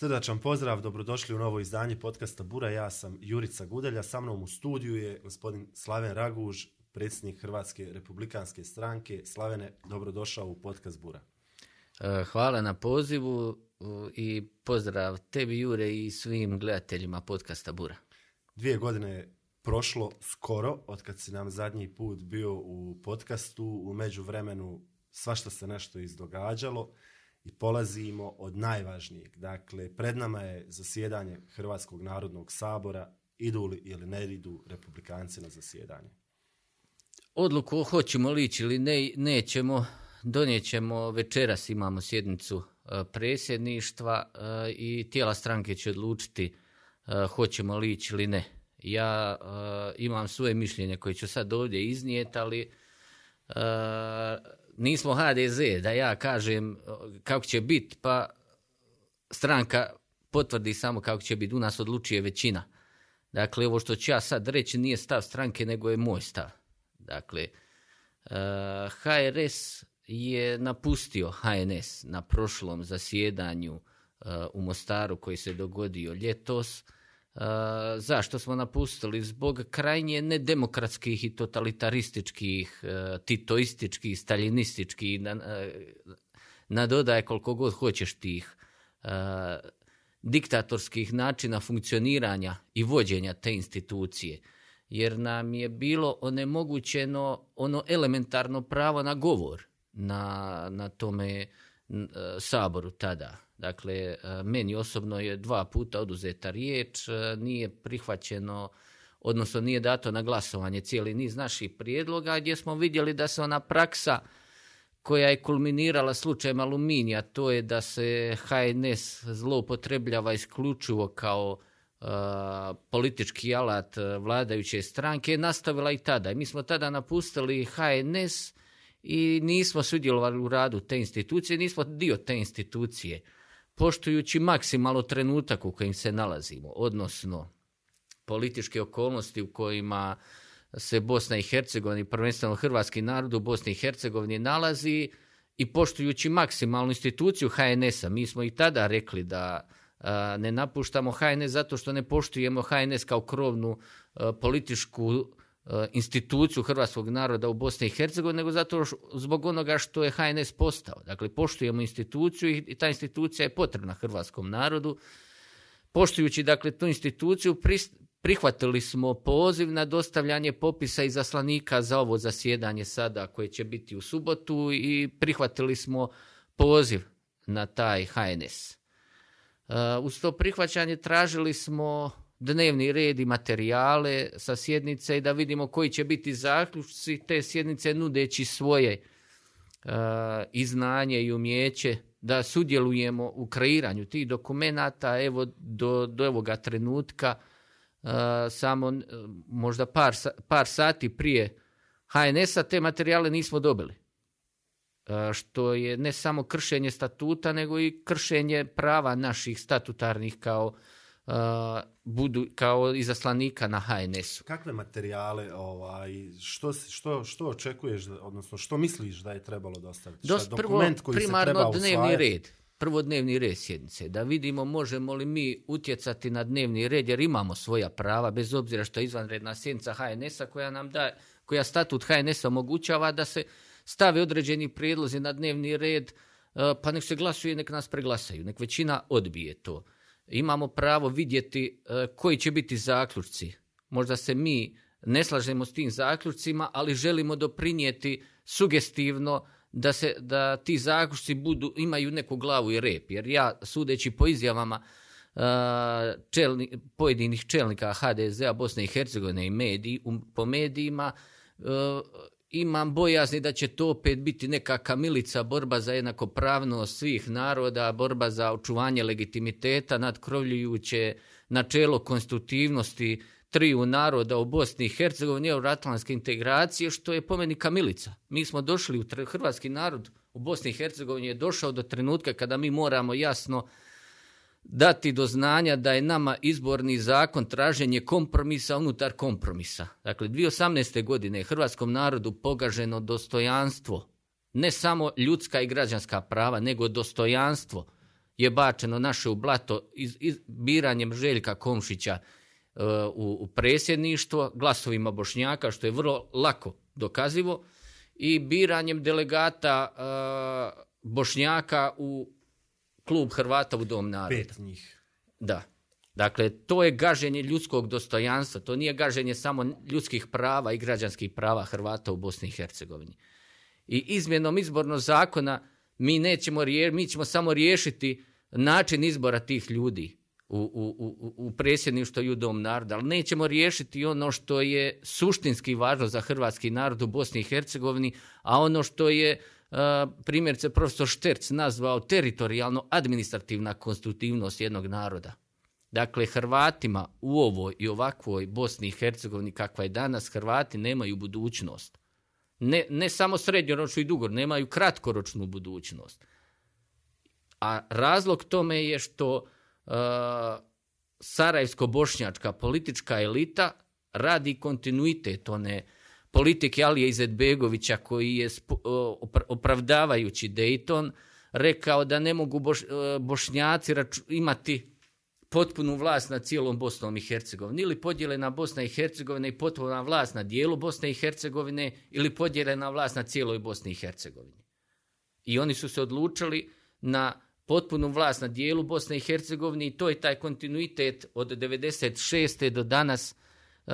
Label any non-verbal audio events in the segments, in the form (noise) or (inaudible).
Srdačan pozdrav, dobrodošli u novo izdanje podcasta Bura. Ja sam Jurica Gudelja, sa mnom u studiju je gospodin Slaven Raguž, predsjednik Hrvatske republikanske stranke. Slavene, dobrodošao u podcast Bura. E, hvala na pozivu e, i pozdrav tebi Jure i svim gledateljima podcasta Bura. Dvije godine prošlo skoro od kad si nam zadnji put bio u podcastu. U među vremenu svašta se nešto izdogađalo. događalo i polazimo od najvažnijeg. Dakle, pred nama je zasjedanje Hrvatskog narodnog sabora, idu li ili ne idu republikanci na zasjedanje? Odluku hoćemo li ići ili ne, nećemo, donijećemo večeras imamo sjednicu e, presjedništva e, i tijela stranke će odlučiti e, hoćemo li ići ili ne. Ja imam svoje mišljenje koje ću sad ovdje iznijeti, ali nismo HDZ, da ja kažem kako će biti, pa stranka potvrdi samo kako će biti, u nas odlučuje većina. Dakle, ovo što ću ja sad reći nije stav stranke, nego je moj stav. Dakle, uh, e, HRS je napustio HNS na prošlom zasjedanju uh, u Mostaru koji se dogodio ljetos, uh, zašto smo napustili? Zbog krajnje nedemokratskih i totalitarističkih, uh, titoističkih, staljinističkih, na, uh, nadodaje koliko god hoćeš tih uh, diktatorskih načina funkcioniranja i vođenja te institucije. Jer nam je bilo onemogućeno ono elementarno pravo na govor na, na tome uh, saboru tada. Dakle, e, meni osobno je dva puta oduzeta riječ, e, nije prihvaćeno, odnosno nije dato na glasovanje cijeli niz naših prijedloga, gdje smo vidjeli da se ona praksa koja je kulminirala slučajem aluminija, to je da se HNS zloupotrebljava isključivo kao uh, politički alat vladajuće stranke, je nastavila i tada. Mi smo tada napustili HNS i nismo sudjelovali u radu te institucije, nismo dio te institucije. Uh, poštujući maksimalno trenutak u kojim se nalazimo, odnosno političke okolnosti u kojima se Bosna i Hercegovina i prvenstveno hrvatski narod u Bosni i Hercegovini nalazi i poštujući maksimalnu instituciju HNS-a. Mi smo i tada rekli da ne napuštamo HNS zato što ne poštujemo HNS kao krovnu političku Eh, instituciju hrvatskog naroda u Bosni i Hercegovini, nego zato š, zbog onoga što je HNS postao. Dakle, poštujemo instituciju i, i ta institucija je potrebna hrvatskom narodu. Poštujući, dakle, tu instituciju, prist, prihvatili smo poziv na dostavljanje popisa i zaslanika za ovo zasjedanje sada koje će biti u subotu i prihvatili smo poziv na taj HNS. Uh, uz to prihvaćanje tražili smo uh, dnevni red i materijale sa sjednice i da vidimo koji će biti zaključci te sjednice nudeći svoje uh, i znanje i umjeće da sudjelujemo u kreiranju tih dokumenata evo do, do ovoga trenutka uh, samo e, možda par, par sati prije HNS-a te materijale nismo dobili što je ne samo kršenje statuta, nego i kršenje prava naših statutarnih kao uh, Uh, budu kao izaslanika na HNS-u. Kakve materijale, ovaj, što, što, što očekuješ, odnosno što misliš da je trebalo dostaviti? Dost, šta, dokument prvo, koji primarno se treba dnevni red. Prvo dnevni red sjednice, da vidimo možemo li mi utjecati na dnevni red, jer imamo svoja prava, bez obzira što je izvanredna sjednica HNS-a koja nam da, koja statut HNS-a omogućava da se stave određeni prijedlozi na dnevni red, uh, pa nek se glasuje, nek nas preglasaju, nek većina odbije to. Uh, imamo pravo vidjeti e, koji će biti zaključci. Možda se mi ne slažemo s tim zaključcima, ali želimo doprinijeti sugestivno da se da ti zaključci budu imaju neku glavu i rep jer ja sudeći po izjavama e, čelni, pojedinih čelnika HDZ-a Bosne i Hercegovine i mediji, po medijima e, imam bojazni da će to opet biti neka kamilica borba za jednakopravnost svih naroda, borba za očuvanje legitimiteta nadkrovljujuće načelo konstitutivnosti triju naroda u Bosni i Hercegovini i euroatlantske integracije, što je pomeni kamilica. Mi smo došli u hrvatski narod u Bosni i Hercegovini, je došao do trenutka kada mi moramo jasno dati do znanja da je nama izborni zakon traženje kompromisa unutar kompromisa. Dakle, 2018. godine je hrvatskom narodu pogaženo dostojanstvo, ne samo ljudska i građanska prava, nego dostojanstvo je bačeno naše u blato iz, iz biranjem Željka Komšića e, u, u presjedništvo, glasovima Bošnjaka, što je vrlo lako dokazivo, i biranjem delegata e, Bošnjaka u klub Hrvata u dom naroda. Pet njih. Da. Dakle, to je gaženje ljudskog dostojanstva, to nije gaženje samo ljudskih prava i građanskih prava Hrvata u Bosni i Hercegovini. I izmjenom izbornog zakona mi nećemo rije, mi ćemo samo riješiti način izbora tih ljudi u, u, u, u presjedništvo i u dom naroda, ali nećemo riješiti ono što je suštinski važno za hrvatski narod u Bosni i Hercegovini, a ono što je uh, primjerice profesor Šterc nazvao teritorijalno administrativna konstitutivnost jednog naroda. Dakle, Hrvatima u ovoj i ovakvoj Bosni i Hercegovini kakva je danas, Hrvati nemaju budućnost. Ne, ne samo srednjoročnu i dugor, nemaju kratkoročnu budućnost. A razlog tome je što uh, sarajsko-bošnjačka politička elita radi kontinuitet one uh, politike Alije Izetbegovića koji je opravdavajući Dayton rekao da ne mogu boš, e, bošnjaci raču, imati potpunu vlast na cijelom Bosnom i Hercegovini. Ili podjelena Bosna i Hercegovina i potpuna vlast na dijelu Bosne i Hercegovine ili podjelena vlast na cijeloj Bosni i Hercegovini. I oni su se odlučili na potpunu vlast na dijelu Bosne i Hercegovine i to je taj kontinuitet od 96. do danas uh,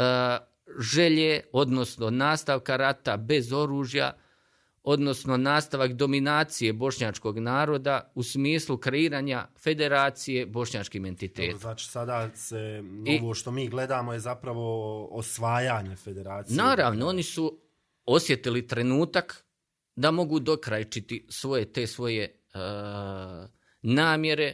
želje, odnosno nastavka rata bez oružja, odnosno nastavak dominacije bošnjačkog naroda u smislu kreiranja federacije bošnjačkim entitetom. Znači, sada se, I, ovo što mi gledamo je zapravo osvajanje federacije. Naravno, oni su osjetili trenutak da mogu dokrajčiti svoje te svoje uh, namjere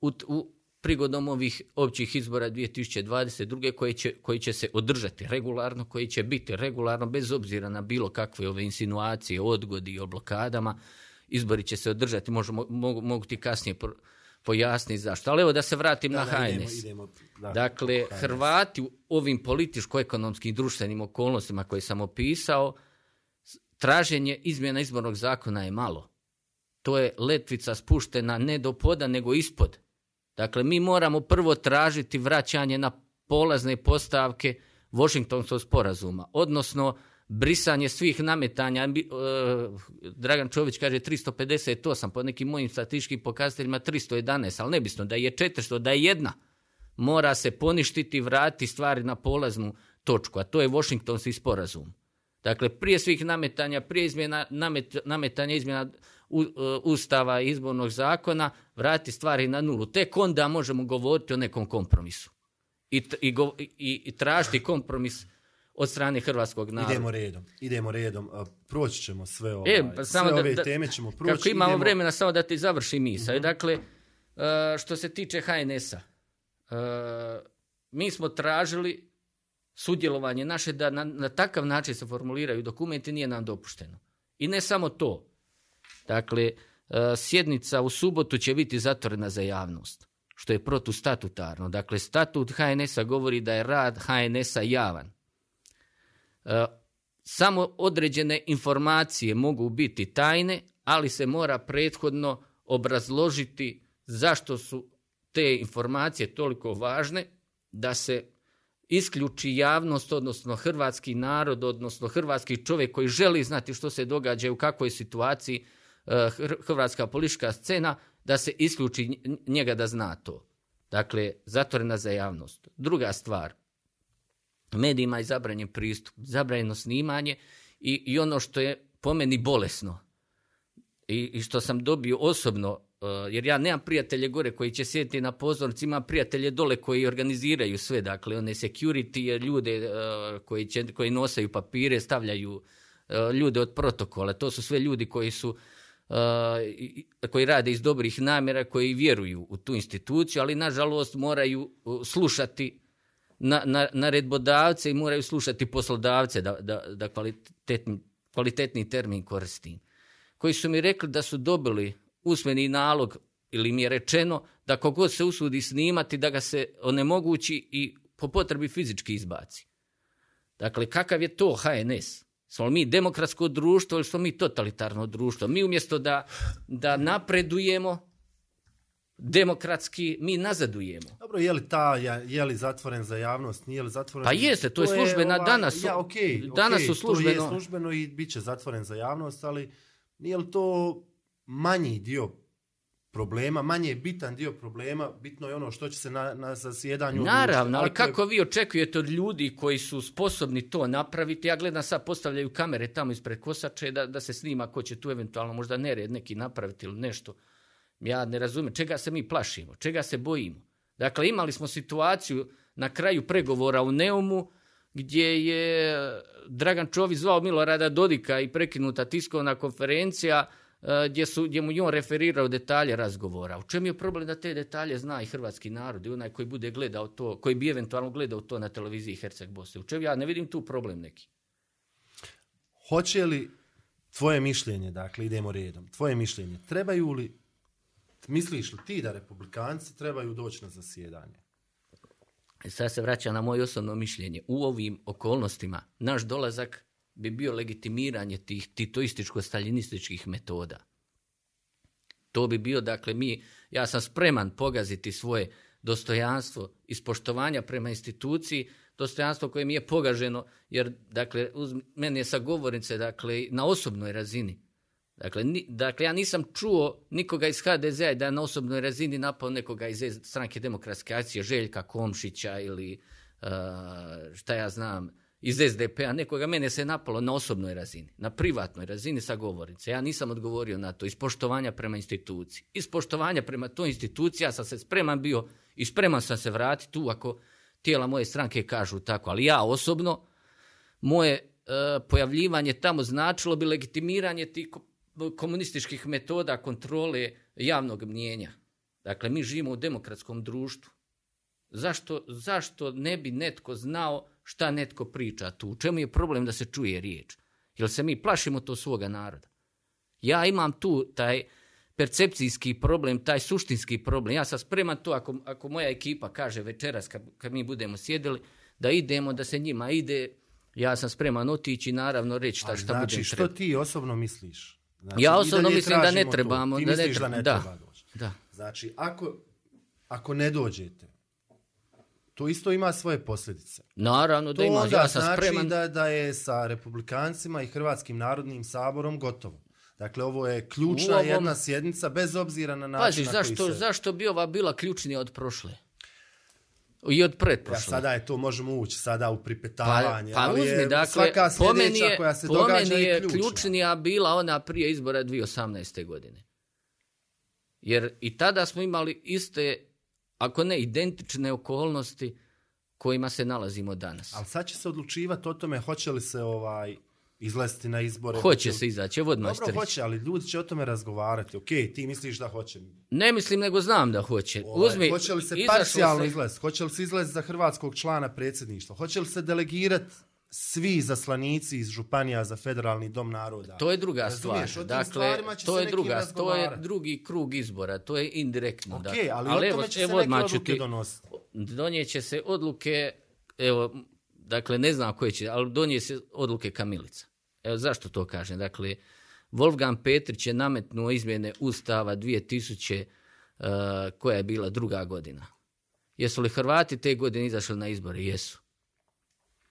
u, u, prigodom ovih općih izbora 2022. koji će, koji će se održati regularno, koji će biti regularno bez obzira na bilo kakve ove insinuacije, odgodi i oblokadama. Izbori će se održati, možemo, mogu, mogu ti kasnije pro, pojasniti zašto. Ali evo da se vratim da, na da, Hajnes. Idemo, idemo, da, dakle, Hajnes. Hrvati u ovim političko-ekonomskim i društvenim okolnostima koje sam opisao, traženje izmjena izbornog zakona je malo. To je letvica spuštena ne do poda, nego ispod Dakle, mi moramo prvo tražiti vraćanje na polazne postavke Washingtonskog sporazuma, odnosno brisanje svih nametanja. E, Dragan Čović kaže 358, po nekim mojim statističkim pokazateljima 311, ali nebisno da je 400, da je jedna. Mora se poništiti, vratiti stvari na polaznu točku, a to je Washingtonski sporazum. Dakle, prije svih nametanja, prije izmjena, namet, nametanja izmjena E, ustava izbornog zakona, vrati stvari na nulu. Tek onda možemo govoriti o nekom kompromisu i, i, i, i tražiti kompromis od strane hrvatskog naroda. Idemo redom, idemo redom. Proći ćemo sve, e, ovaj, e, pa samo sve da, ove da, teme, ćemo proći. Kako imamo idemo... vremena, samo da ti završi misa. Mm -hmm. Dakle, e, što se tiče HNS-a, mi smo tražili sudjelovanje naše da na, na takav način se formuliraju dokumenti, nije nam dopušteno. I ne samo to, Dakle, e, sjednica u subotu će biti zatvorena za javnost, što je protustatutarno. Dakle, statut HNS-a govori da je rad HNS-a javan. E, samo određene informacije mogu biti tajne, ali se mora prethodno obrazložiti zašto su te informacije toliko važne da se isključi javnost, odnosno hrvatski narod, odnosno hrvatski čovjek koji želi znati što se događa u kakvoj situaciji, Eh, hrvatska politička scena, da se isključi njega da zna to. Dakle, zatvorena za javnost. Druga stvar, medijima je zabranjen pristup, zabranjeno snimanje i, i ono što je po meni bolesno i, i što sam dobio osobno, eh, jer ja nemam prijatelje gore koji će sjediti na pozornici, imam prijatelje dole koji organiziraju sve, dakle, one security, ljude eh, koji, će, koji nosaju papire, stavljaju ljude od protokola, to su sve ljudi koji su uh, koji rade iz dobrih namjera, koji vjeruju u tu instituciju, ali nažalost moraju slušati na, na, na redbodavce i moraju slušati poslodavce da, da, da kvalitetni, kvalitetni termin koristim. Koji su mi rekli da su dobili usmeni nalog ili mi je rečeno da kogod se usudi snimati da ga se onemogući i po potrebi fizički izbaci. Dakle, kakav je to HNS? Smo mi demokratsko društvo ili smo mi totalitarno društvo? Mi umjesto da, da napredujemo demokratski, mi nazadujemo. Dobro, je li ta, je li zatvoren za javnost, nije li zatvoren... Pa jeste, to, ovaj, to je službeno ova, danas. Ja, okej, okay, danas okay, službeno. to je službeno i bit će zatvoren za javnost, ali nije li to manji dio problema, manje je bitan dio problema, bitno je ono što će se na, na zasjedanju... Naravno, ali dakle, kako je... vi očekujete od ljudi koji su sposobni to napraviti, ja gledam sad postavljaju kamere tamo ispred kosače da, da se snima ko će tu eventualno možda nered neki napraviti ili nešto. Ja ne razumijem, čega se mi plašimo, čega se bojimo. Dakle, imali smo situaciju na kraju pregovora u Neumu gdje je Dragan Čovi zvao Milorada Dodika i prekinuta tiskovna konferencija, Eh, gdje, su, gdje mu on referirao detalje razgovora. U čem je problem da te detalje zna i hrvatski narod i onaj koji bude gledao to, koji bi eventualno gledao to na televiziji Herceg Bosne? U čem ja ne vidim tu problem neki. Hoće li tvoje mišljenje, dakle idemo redom, tvoje mišljenje, trebaju li, misliš li ti da republikanci trebaju doći na zasjedanje? E, Sada se vraća na moje osobno mišljenje. U ovim okolnostima naš dolazak bi bio legitimiranje tih titoističko-staljinističkih metoda. To bi bio, dakle, mi, ja sam spreman pogaziti svoje dostojanstvo ispoštovanja prema instituciji, dostojanstvo koje mi je pogaženo, jer, dakle, uz meni je sa govornice, dakle, na osobnoj razini. Dakle, ni, dakle, ja nisam čuo nikoga iz HDZ-a da je na osobnoj razini napao nekoga iz stranke demokratske akcije, Željka Komšića ili uh, šta ja znam, uh, iz SDP-a, nekoga mene se napalo na osobnoj razini, na privatnoj razini sa govornice. Ja nisam odgovorio na to, iz poštovanja prema instituciji. Iz poštovanja prema toj instituciji, ja sam se spreman bio i spreman sam se vratiti tu ako tijela moje stranke kažu tako. Ali ja osobno, moje e, pojavljivanje tamo značilo bi legitimiranje tih komunističkih metoda kontrole javnog mnjenja. Dakle, mi živimo u demokratskom društvu. Zašto, zašto ne bi netko znao šta netko priča tu, u čemu je problem da se čuje riječ. Jer se mi plašimo to svoga naroda. Ja imam tu taj percepcijski problem, taj suštinski problem. Ja sam spreman to, ako, ako moja ekipa kaže večeras kad, kad mi budemo sjedili, da idemo, da se njima ide, ja sam spreman otići, naravno, reći šta, šta znači, budem treba. Znači, što ti osobno misliš? Znači, ja osobno da mislim da ne trebamo. Tu. Ti da misliš ne treba, da ne treba da. doći. Da. Znači, ako, ako ne dođete, to isto ima svoje posljedice. Naravno da to ima, ja sam znači spreman. Da, da je sa republikancima i Hrvatskim narodnim saborom gotovo. Dakle, ovo je ključna ovom... jedna sjednica bez obzira na način Pazi, na zašto, se... zašto bi ova bila ključnija od prošle? I od pretprošle. Ja, sada je to, možemo ući sada u pripetavanje. Pa, pa uzmi, dakle, svaka po meni je, koja se po meni je ključna. ključnija bila ona prije izbora 2018. godine. Jer i tada smo imali iste ako ne identične okolnosti kojima se nalazimo danas. Ali sad će se odlučivati o tome hoće li se ovaj izlesti na izbore. Hoće će... se izaći, evo odmah Dobro, hoće, ali ljudi će o tome razgovarati. Ok, ti misliš da hoće. Ne mislim, nego znam da hoće. Ovaj, Uzmi, hoće li se parcijalno se... izlesti? Hoće li se izlesti za hrvatskog člana predsjedništva? Hoće li se delegirati svi zaslanici iz županija za federalni dom naroda. To je druga stvar. Dakle, to je druga, razgovara. to je drugi krug izbora, to je indirektno. Okej, okay, dakle. ali, ali evo, će evo, se neke odluke ti, donositi. Donijeće se odluke, evo, dakle, ne znam koje će, ali donije se odluke Kamilica. Evo, zašto to kažem? Dakle, Wolfgang Petrić je nametnuo izmjene Ustava 2000, uh, e, koja je bila druga godina. Jesu li Hrvati te godine izašli na izbore? Jesu.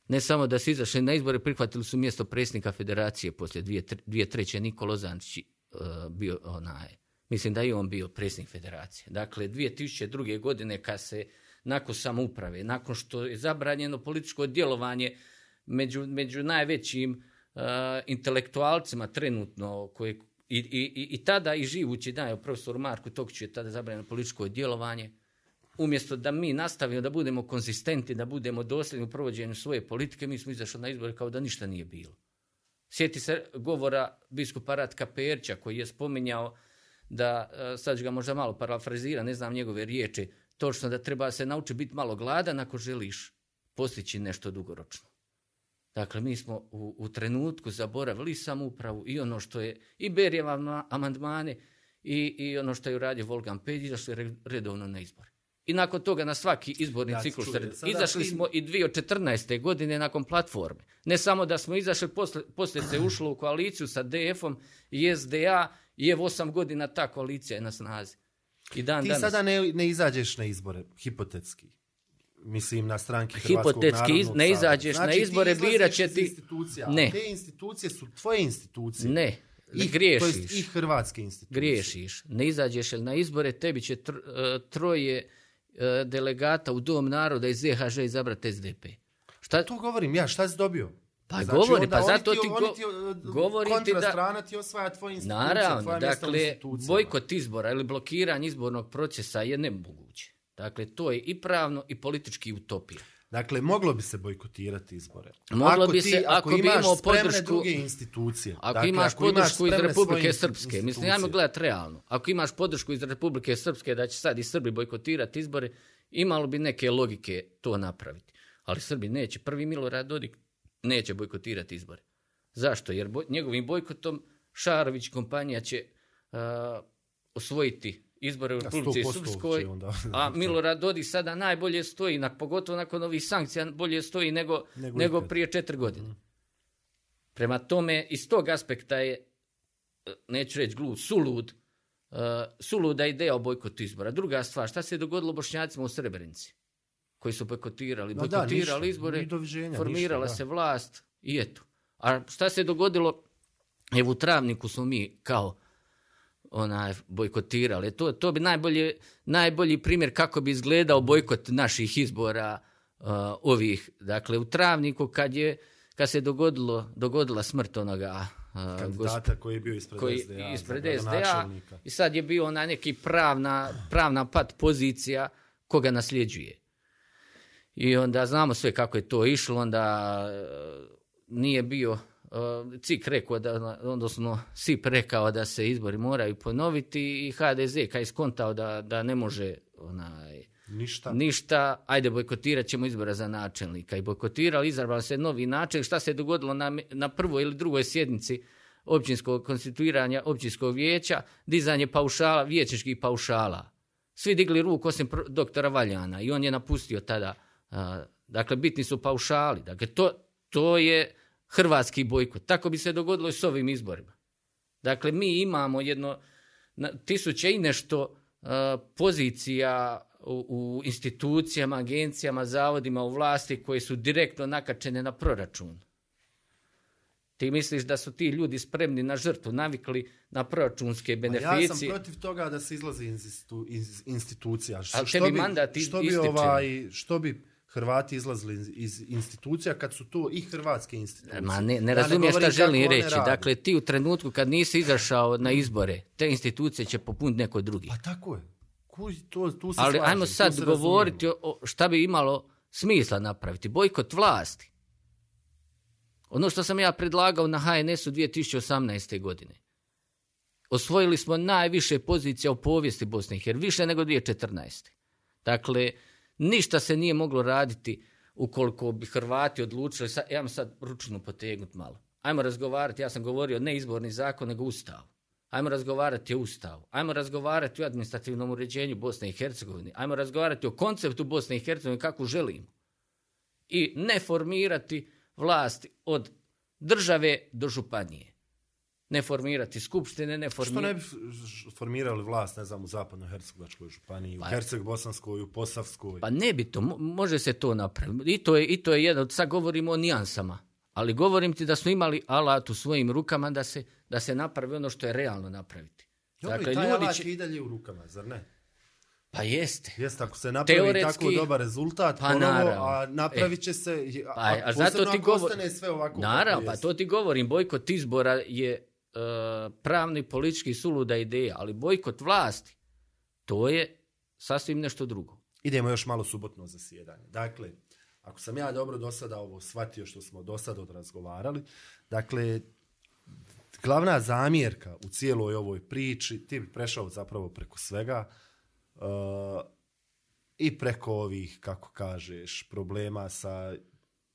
Ne samo da su izašli na izbore, prihvatili su mjesto predsjednika federacije poslije dvije, tre, dvije treće. Niko Lozančić uh, bio onaj, mislim da i on bio predsjednik federacije. Dakle, 2002. godine kad se nakon samouprave, nakon što je zabranjeno političko djelovanje među, među najvećim uh, intelektualcima trenutno koje, i, i, i, i tada i živući dan, profesor Marko Tokić je tada zabranjeno političko djelovanje, uh, umjesto da mi nastavimo da budemo konzistenti, da budemo dosljedni u provođenju svoje politike, mi smo izašli na izbore kao da ništa nije bilo. Sjeti se govora biskupa Ratka Perća koji je spominjao da, e, sad ću ga možda malo parafrazira, ne znam njegove riječi, točno da treba se nauči biti malo gladan ako želiš postići nešto dugoročno. Dakle, mi smo u, u trenutku zaboravili samoupravu i ono što je i Berjeva amandmane i, i ono što je uradio Volgan Pedić, da su redovno na izbore. I nakon toga na svaki izborni ja, ciklus. Izašli smo i 2014. godine nakon platforme. Ne samo da smo izašli, poslije se (clears throat) ušlo u koaliciju sa DF-om i SDA, i evo osam godina ta koalicija je na snazi. I dan, Ti danas. sada ne, ne izađeš na izbore, hipotetski. Mislim, na stranke Hrvatskog narodnog savjeta. ne izađeš znači, na izbore, birat će ti... Znači, ti Te institucije su tvoje institucije. Ne, I, griješiš. To jest, i hrvatske institucije. Griješiš. Ne izađeš na izbore, tebi će tr, uh, troje... E, delegata u Dom naroda iz ZHŽ izabrati SDP. Šta to govorim ja, šta si dobio? Pa znači, govori, pa zato ti, ti go, govori ti da... strana ti osvaja tvoje institucije, naravno, tvoje dakle, institucije. bojkot izbora ili blokiranje izbornog procesa je nemoguće. Dakle, to je i pravno i politički utopija. Dakle, moglo bi se bojkotirati izbore. Moglo ako bi ti, se, ako, ako imaš spremne podršku, druge institucije. Ako dakle, imaš ako podršku imaš iz Republike Srpske, mislim, ja mi gledat realno. Ako imaš podršku iz Republike Srpske da će sad i Srbi bojkotirati izbore, imalo bi neke logike to napraviti. Ali Srbi neće. Prvi Milorad Dodik neće bojkotirati izbore. Zašto? Jer boj, njegovim bojkotom Šarović kompanija će uh, osvojiti izbore u Republike Srpskoj, a (laughs) Milorad Dodi sada najbolje stoji, nak, pogotovo nakon ovih sankcija, bolje stoji nego, nego, nego prije četiri godine. Mm -hmm. Prema tome, iz tog aspekta je, neću reći glud, sulud, uh, e, suluda ideja o bojkotu izbora. Druga stvar, šta se je dogodilo bošnjacima u Srebrenici, koji su bojkotirali, no, bojkotirali da, ništa, izbore, doviženja, formirala ništa, se vlast i eto. A šta se je dogodilo, evo u Travniku smo mi kao onaj bojkotirali. To to bi najbolji najbolji primjer kako bi izgledao bojkot naših izbora uh, ovih. Dakle u Travniku kad je kad se dogodilo dogodila smrt onoga uh, kandidata koji je bio ispred koji, SDA, ispred SDA i sad je bio na neki pravna pravna pat pozicija koga nasljeđuje. I onda znamo sve kako je to išlo, onda uh, nije bio Eh, CIK rekao, da, odnosno SIP rekao da se izbori moraju ponoviti i HDZ kaj je skontao da, da ne može onaj, ništa. ništa, ajde bojkotirat ćemo izbora za načelnika. I bojkotirali, izarbal se novi način. Šta se dogodilo na, na prvoj ili drugoj sjednici općinskog konstituiranja, općinskog vijeća, dizanje paušala, vijećeških paušala. Svi digli ruku osim pr- doktora Valjana i on je napustio tada. A, eh, dakle, bitni su paušali. Dakle, to, to je hrvatski bojkot. Tako bi se dogodilo i s ovim izborima. Dakle, mi imamo jedno tisuće i nešto e, pozicija u institucijama, agencijama, zavodima u vlasti koje su direktno nakačene na proračun. Ti misliš da su ti ljudi spremni na žrtvu, navikli na proračunske beneficije? Ja sam protiv toga da se izlazi iz institucija. Što, što bi mandat što bi ističe? Ovaj, što bi... Hrvati izlazili iz institucija kad su to i hrvatske institucije. Ma ne, ne razumije ja šta želim reći. Radi. Dakle, ti u trenutku kad nisi izašao na izbore, te institucije će popuniti neko drugi. Pa tako je. Kuj, to, tu se Ali slažem, ajmo sad se govoriti o, šta bi imalo smisla napraviti. Bojkot vlasti. Ono što sam ja predlagao na HNS-u 2018. godine. Osvojili smo najviše pozicija u povijesti Bosne i Hrvatske. Više nego 2014. Dakle, ništa se nije moglo raditi ukoliko bi Hrvati odlučili, sad, ja vam sad ručno potegnut malo. Ajmo razgovarati, ja sam govorio ne izborni zakon, nego ustav. Ajmo razgovarati o ustavu. Ajmo razgovarati o administrativnom uređenju Bosne i Hercegovine. Ajmo razgovarati o konceptu Bosne i Hercegovine kako želimo. I ne formirati vlast od države do županije ne formirati skupštine, ne formirati... Što ne bi formirali vlast, ne znam, u zapadnoj Hercegovačkoj županiji, pa, u Herceg-Bosanskoj, u Posavskoj? Pa ne bi to, može se to napraviti. I to je, i to je jedno, sad govorimo o nijansama, ali govorim ti da smo imali alat u svojim rukama da se, da se napravi ono što je realno napraviti. Jo, dakle, i taj ljudi će... alat je i dalje u rukama, zar ne? Pa jeste. Jeste, ako se napravi Teoretski, tako dobar rezultat, pa ponovo, a napravit e. će e, se, a, pa, a posebno zato ti ako govor... ostane sve ovako. Naravno, pa to ti govorim, bojkot izbora je Eh, pravni, politički, suluda ideja, ali bojkot vlasti, to je sasvim nešto drugo. Idemo još malo subotno zasjedanje. Dakle, ako sam ja dobro do sada ovo shvatio što smo do sada odrazgovarali, dakle, glavna zamjerka u cijeloj ovoj priči, ti bi prešao zapravo preko svega, uh, i preko ovih, kako kažeš, problema sa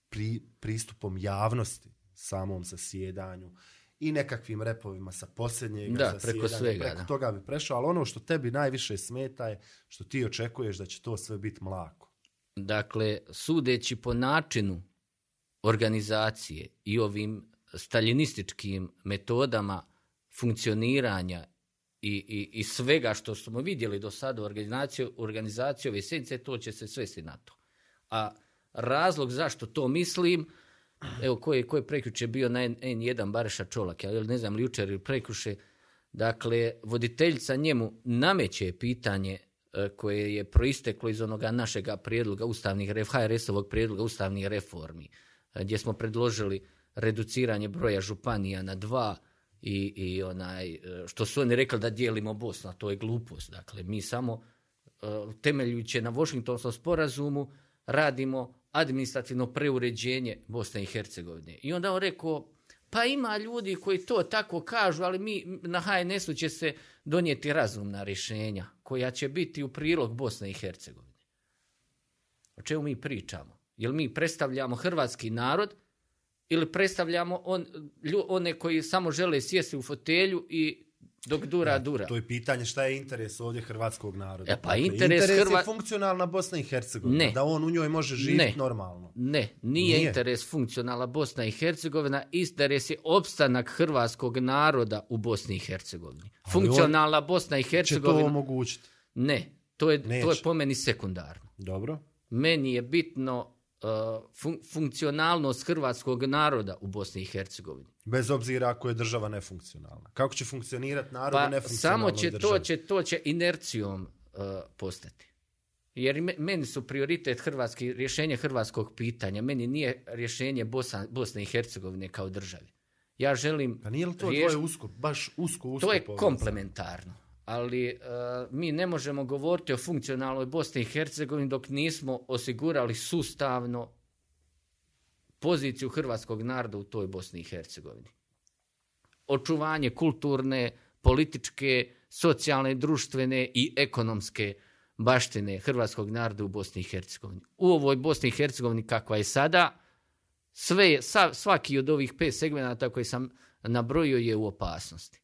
pri, pristupom javnosti samom zasjedanju, uh, i nekakvim repovima sa posljednjeg. Da, sa preko svega. Preko da. toga bi prešao, ali ono što tebi najviše smeta je što ti očekuješ da će to sve biti mlako. Dakle, sudeći po načinu organizacije i ovim staljinističkim metodama funkcioniranja i, i, i svega što smo vidjeli do sada u organizaciji, u organizaciji ove sedmice, to će se svesti na to. A razlog zašto to mislim, uh, evo ko je, ko je prekjuče bio na N1 Bareša Čolak, ja ne znam li jučer ili prekjuše, dakle, voditeljica njemu nameće pitanje e, koje je proisteklo iz onoga našega prijedloga ustavnih, HRS-ovog prijedloga ustavnih reformi, e, gdje smo predložili reduciranje broja županija na dva i, i onaj, e, što su oni rekli da dijelimo Bosna, to je glupost. Dakle, mi samo temeljuće na Washingtonskom sporazumu radimo uh, administrativno preuređenje Bosne i Hercegovine. I onda on rekao, pa ima ljudi koji to tako kažu, ali mi na HNS-u će se donijeti razumna rješenja koja će biti u prilog Bosne i Hercegovine. O čemu mi pričamo? Jel mi predstavljamo hrvatski narod ili predstavljamo on, one koji samo žele sjesti u fotelju i dok dura, ja, dura. To je pitanje šta je interes ovdje hrvatskog naroda. E, pa dakle, interes, interes Hrva... je funkcionalna Bosna i Hercegovina, ne. da on u njoj može živjeti ne. normalno. Ne, nije, nije interes funkcionalna Bosna i Hercegovina, interes je opstanak hrvatskog naroda u Bosni i Hercegovini. Ali funkcionalna on... Bosna i Hercegovina... Če to omogućiti? Ne, to je, Neće. to je po meni sekundarno. Dobro. Meni je bitno E, fun funkcionalnost hrvatskog naroda u Bosni i Hercegovini. Bez obzira ako je država nefunkcionalna. Kako će funkcionirati narod pa, u nefunkcionalnoj samo će, državi? To će, to će inercijom uh, postati. Jer me, meni su prioritet hrvatski, rješenje hrvatskog pitanja. Meni nije rješenje Bosan, Bosne i Hercegovine kao države. Ja želim... Pa nije li to rješ... tvoje usko, baš usko, usko To je povezano. komplementarno ali eh, mi ne možemo govoriti o funkcionalnoj Bosni i Hercegovini dok nismo osigurali sustavno poziciju hrvatskog naroda u toj Bosni i Hercegovini. Očuvanje kulturne, političke, socijalne, društvene i ekonomske baštine hrvatskog naroda u Bosni i Hercegovini. U ovoj Bosni i Hercegovini kakva je sada, sve, svaki od ovih pet segmenta koje sam nabrojio je u opasnosti.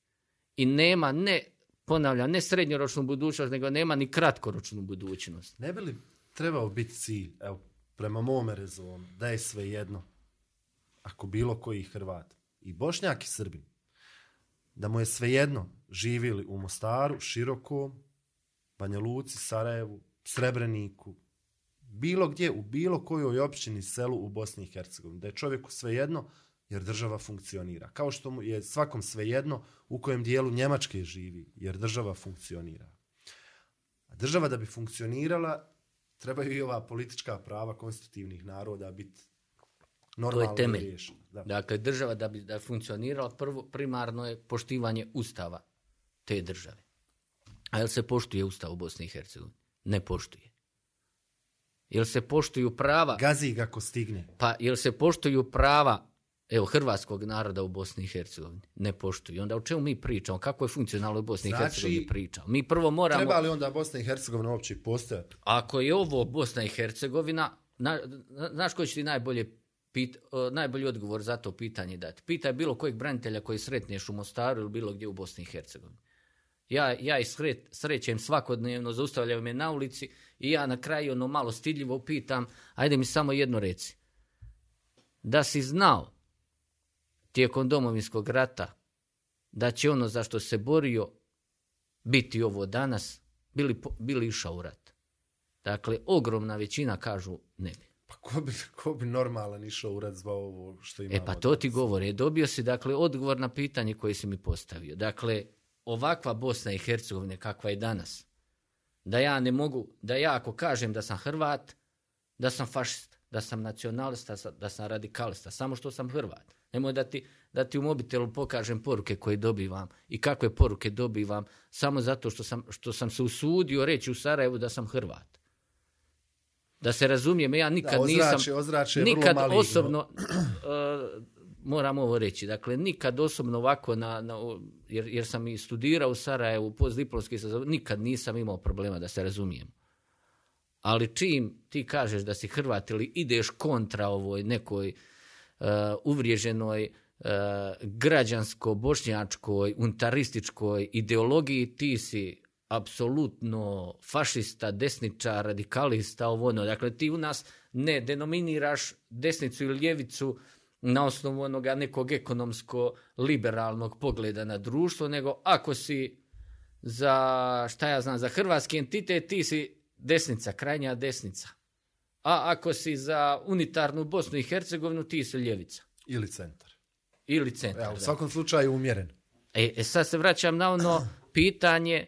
I nema ne ponavlja, ne srednjoročnu budućnost, nego nema ni kratkoročnu budućnost. Ne bi li trebao biti cilj, evo, prema mome rezonu, da je sve jedno, ako bilo koji Hrvat, i Bošnjak i Srbi, da mu je sve jedno živjeli u Mostaru, Širokom, Banja Luci, Sarajevu, Srebreniku, bilo gdje, u bilo kojoj općini, selu u Bosni i Hercegovini, da je čovjeku sve jedno, jer država funkcionira. Kao što mu je svakom svejedno u kojem dijelu Njemačke živi, jer država funkcionira. A država da bi funkcionirala, trebaju i ova politička prava konstitutivnih naroda biti normalno to je riješena. Da. Dakle, država da bi da funkcionirala, prvo, primarno je poštivanje ustava te države. A jel se poštuje ustav u Bosni i Hercegovini? Ne poštuje. Jel se poštuju prava... Gazi ga ko stigne. Pa, jel se poštuju prava evo, hrvatskog naroda u Bosni i Hercegovini ne poštuju. Onda o čemu mi pričamo? Kako je funkcionalno u Bosni i znači, Hercegovini pričamo? Mi prvo moramo... Treba li onda Bosna i Hercegovina uopće postojati? Ako je ovo Bosna i Hercegovina, znaš koji će ti najbolje pit, najbolji odgovor za to pitanje dati? Pita je bilo kojeg branitelja koji sretneš u Mostaru ili bilo gdje u Bosni i Hercegovini. Ja, ja ih sret, srećem svakodnevno, zaustavljaju me na ulici i ja na kraju ono malo stidljivo pitam, ajde mi samo jedno reci. Da si znao tijekom domovinskog rata, da će ono za što se borio biti ovo danas, bili, bili išao u rat. Dakle, ogromna većina kažu ne bi. Pa ko bi, ko bi normalan išao u rat zbog ovo što e, imamo? E pa to danas. ti govore. Dobio si, dakle, odgovor na pitanje koje si mi postavio. Dakle, ovakva Bosna i Hercegovina kakva je danas, da ja ne mogu, da ja ako kažem da sam Hrvat, da sam fašist, da sam nacionalista, da sam radikalista, samo što sam Hrvat. Nemoj da ti, da ti u mobitelu pokažem poruke koje dobivam i kakve poruke dobivam samo zato što sam, što sam se usudio reći u Sarajevu da sam Hrvat. Da se razumijem, ja nikad da, ozrače, nisam... Ozrače, nikad vrlo osobno, uh, (clears throat) moram ovo reći, dakle, nikad osobno ovako, na, na, jer, jer sam i studirao u Sarajevu, postdiplomski, nikad nisam imao problema da se razumijem. Ali čim ti kažeš da si Hrvat ili ideš kontra ovoj nekoj uh, E, uvriježenoj e, građansko-bošnjačkoj, untarističkoj ideologiji, ti si apsolutno fašista, desniča, radikalista, ovo ono. Dakle, ti u nas ne denominiraš desnicu ili ljevicu na osnovu onoga nekog ekonomsko-liberalnog pogleda na društvo, nego ako si za, šta ja znam, za hrvatski entitet, ti si desnica, krajnja desnica a ako si za unitarnu Bosnu i Hercegovinu, ti si ljevica. Ili centar. Ili centar, e, U svakom da. slučaju umjeren. E, e, sad se vraćam na ono (clears throat) pitanje,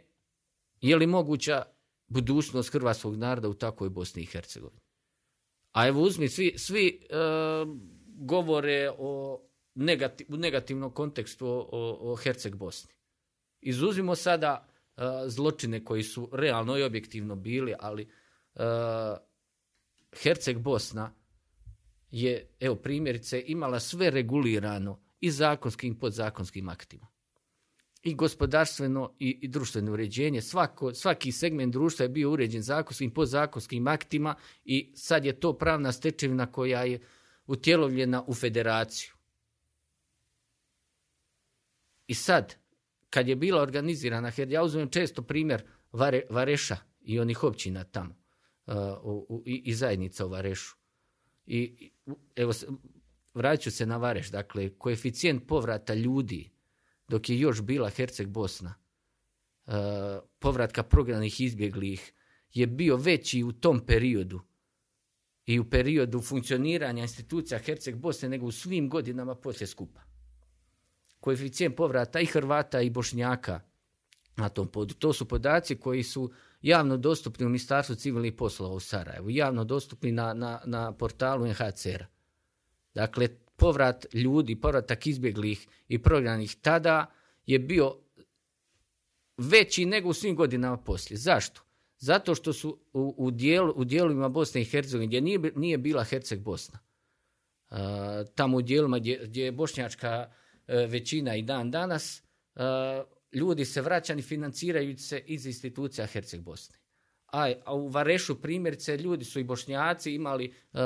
je li moguća budućnost hrvatskog naroda u takvoj Bosni i Hercegovini? A evo uzmi, svi, svi e, govore o negati, u negativnom kontekstu o, o Herceg Bosni. Izuzimo sada e, zločine koji su realno i objektivno bili, ali e, Herceg Bosna je, evo primjerice, imala sve regulirano i zakonskim i podzakonskim aktima. I gospodarstveno i, i društveno uređenje, Svako, svaki segment društva je bio uređen zakonskim i podzakonskim aktima i sad je to pravna stečevina koja je utjelovljena u federaciju. I sad, kad je bila organizirana, jer ja uzmem često primjer Vare, Vareša i onih općina tamo, uh, u, u, i zajednica u Varešu. I, u, evo, vraću se na Vareš, dakle, koeficijent povrata ljudi dok je još bila Herceg Bosna, uh, povratka prognanih izbjeglih je bio veći u tom periodu i u periodu funkcioniranja institucija Herceg Bosne nego u svim godinama poslije skupa. Koeficijent povrata i Hrvata i Bošnjaka na tom podu. To su podaci koji su uh, javno dostupni u Ministarstvu civilnih poslova u Sarajevu, javno dostupni na, na, na portalu NHCR. Dakle, povrat ljudi, povratak izbjeglih i prognanih tada je bio veći nego u svim godinama poslije. Zašto? Zato što su u, u, dijel, u dijelovima Bosne i Hercegovine, gdje nije, nije bila Herceg Bosna, uh, tamo u dijelima gdje, gdje je bošnjačka uh, većina i dan danas, uh, ljudi se vraćani financiraju se iz institucija Herceg Bosne. A, a u Varešu primjerce ljudi su i bošnjaci imali uh,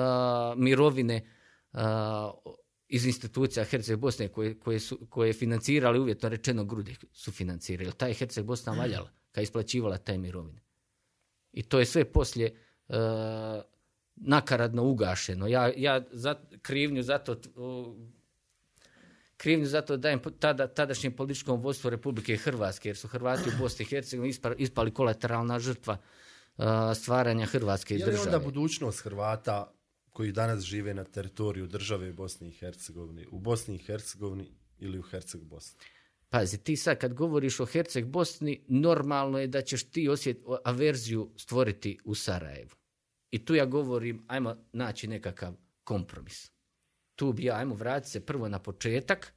mirovine uh, iz institucija Herceg Bosne koje, koje, su, koje je financirali uvjetno rečeno grude su financirali. Taj Herceg Bosna valjala kada je isplaćivala taj mirovine. I to je sve poslije uh, nakaradno ugašeno. Ja, ja za, krivnju zato uh, krivnju za to dajem tada, tadašnjem političkom vodstvu Republike Hrvatske, jer su Hrvati u Bosni i Hercegovini ispali kolateralna žrtva stvaranja Hrvatske države. Je li države? onda budućnost Hrvata koji danas žive na teritoriju države Bosni i Hercegovine, u Bosni i Hercegovini ili u Herceg Bosni? Pazi, ti sad kad govoriš o Herceg Bosni, normalno je da ćeš ti osjet averziju stvoriti u Sarajevu. I tu ja govorim, ajmo naći nekakav kompromis tu bi ja, ajmo vratiti se prvo na početak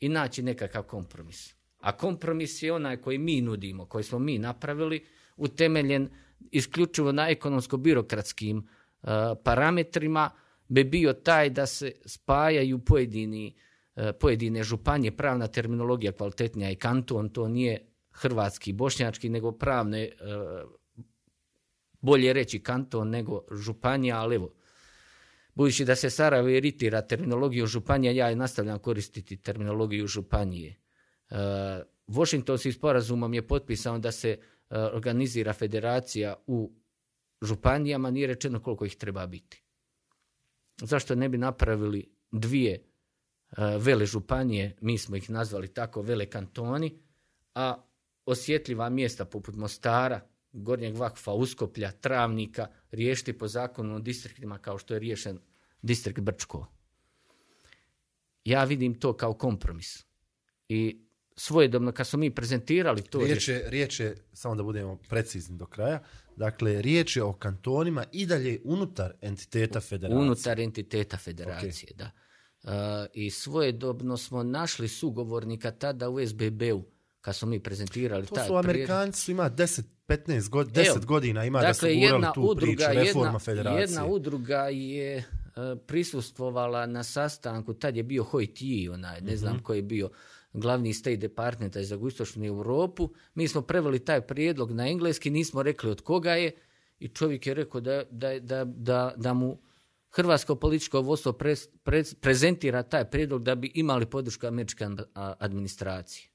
i naći nekakav kompromis. A kompromis je onaj koji mi nudimo, koji smo mi napravili, utemeljen isključivo na ekonomsko-birokratskim uh, parametrima, bi bio taj da se spajaju pojedini, uh, pojedine županje, pravna terminologija kvalitetnija i kanton, to nije hrvatski i bošnjački, nego pravne, uh, bolje reći kanton nego županija, ali evo, uh, Budući da se Sarajevo iritira terminologiju županije, ja i nastavljam koristiti terminologiju županije. Uh, Washingtonskim sporazumom je potpisano da se uh, organizira federacija u županijama, nije rečeno koliko ih treba biti. Zašto ne bi napravili dvije uh, vele županije, mi smo ih nazvali tako, vele kantoni, a osjetljiva mjesta poput Mostara, Gornjeg Vakfa, Uskoplja, Travnika – riješiti po zakonu o distriktima kao što je riješen distrikt Brčko. Ja vidim to kao kompromis. I svojedobno kad smo mi prezentirali to... Riječ je, riječ je, samo da budemo precizni do kraja, dakle, riječ je o kantonima i dalje unutar entiteta federacije. Unutar entiteta federacije, okay. da. Uh, I svojedobno smo našli sugovornika tada u SBB-u kad smo mi prezentirali to taj To su Amerikanci, prijed... ima deset 15 godina, 10 Evo, godina ima dakle, da se dakle, gurali tu udruga, priču, reforma jedna, federacije. Jedna udruga je e, prisustvovala na sastanku, tad je bio Hoyt Yee, onaj, ne znam mm -hmm. ko je bio glavni State Department za gustočnu Europu. Mi smo preveli taj prijedlog na engleski, nismo rekli od koga je i čovjek je rekao da, da, da, da, da mu Hrvatsko političko vodstvo pre, pre, prezentira taj prijedlog da bi imali podršku američke administracije.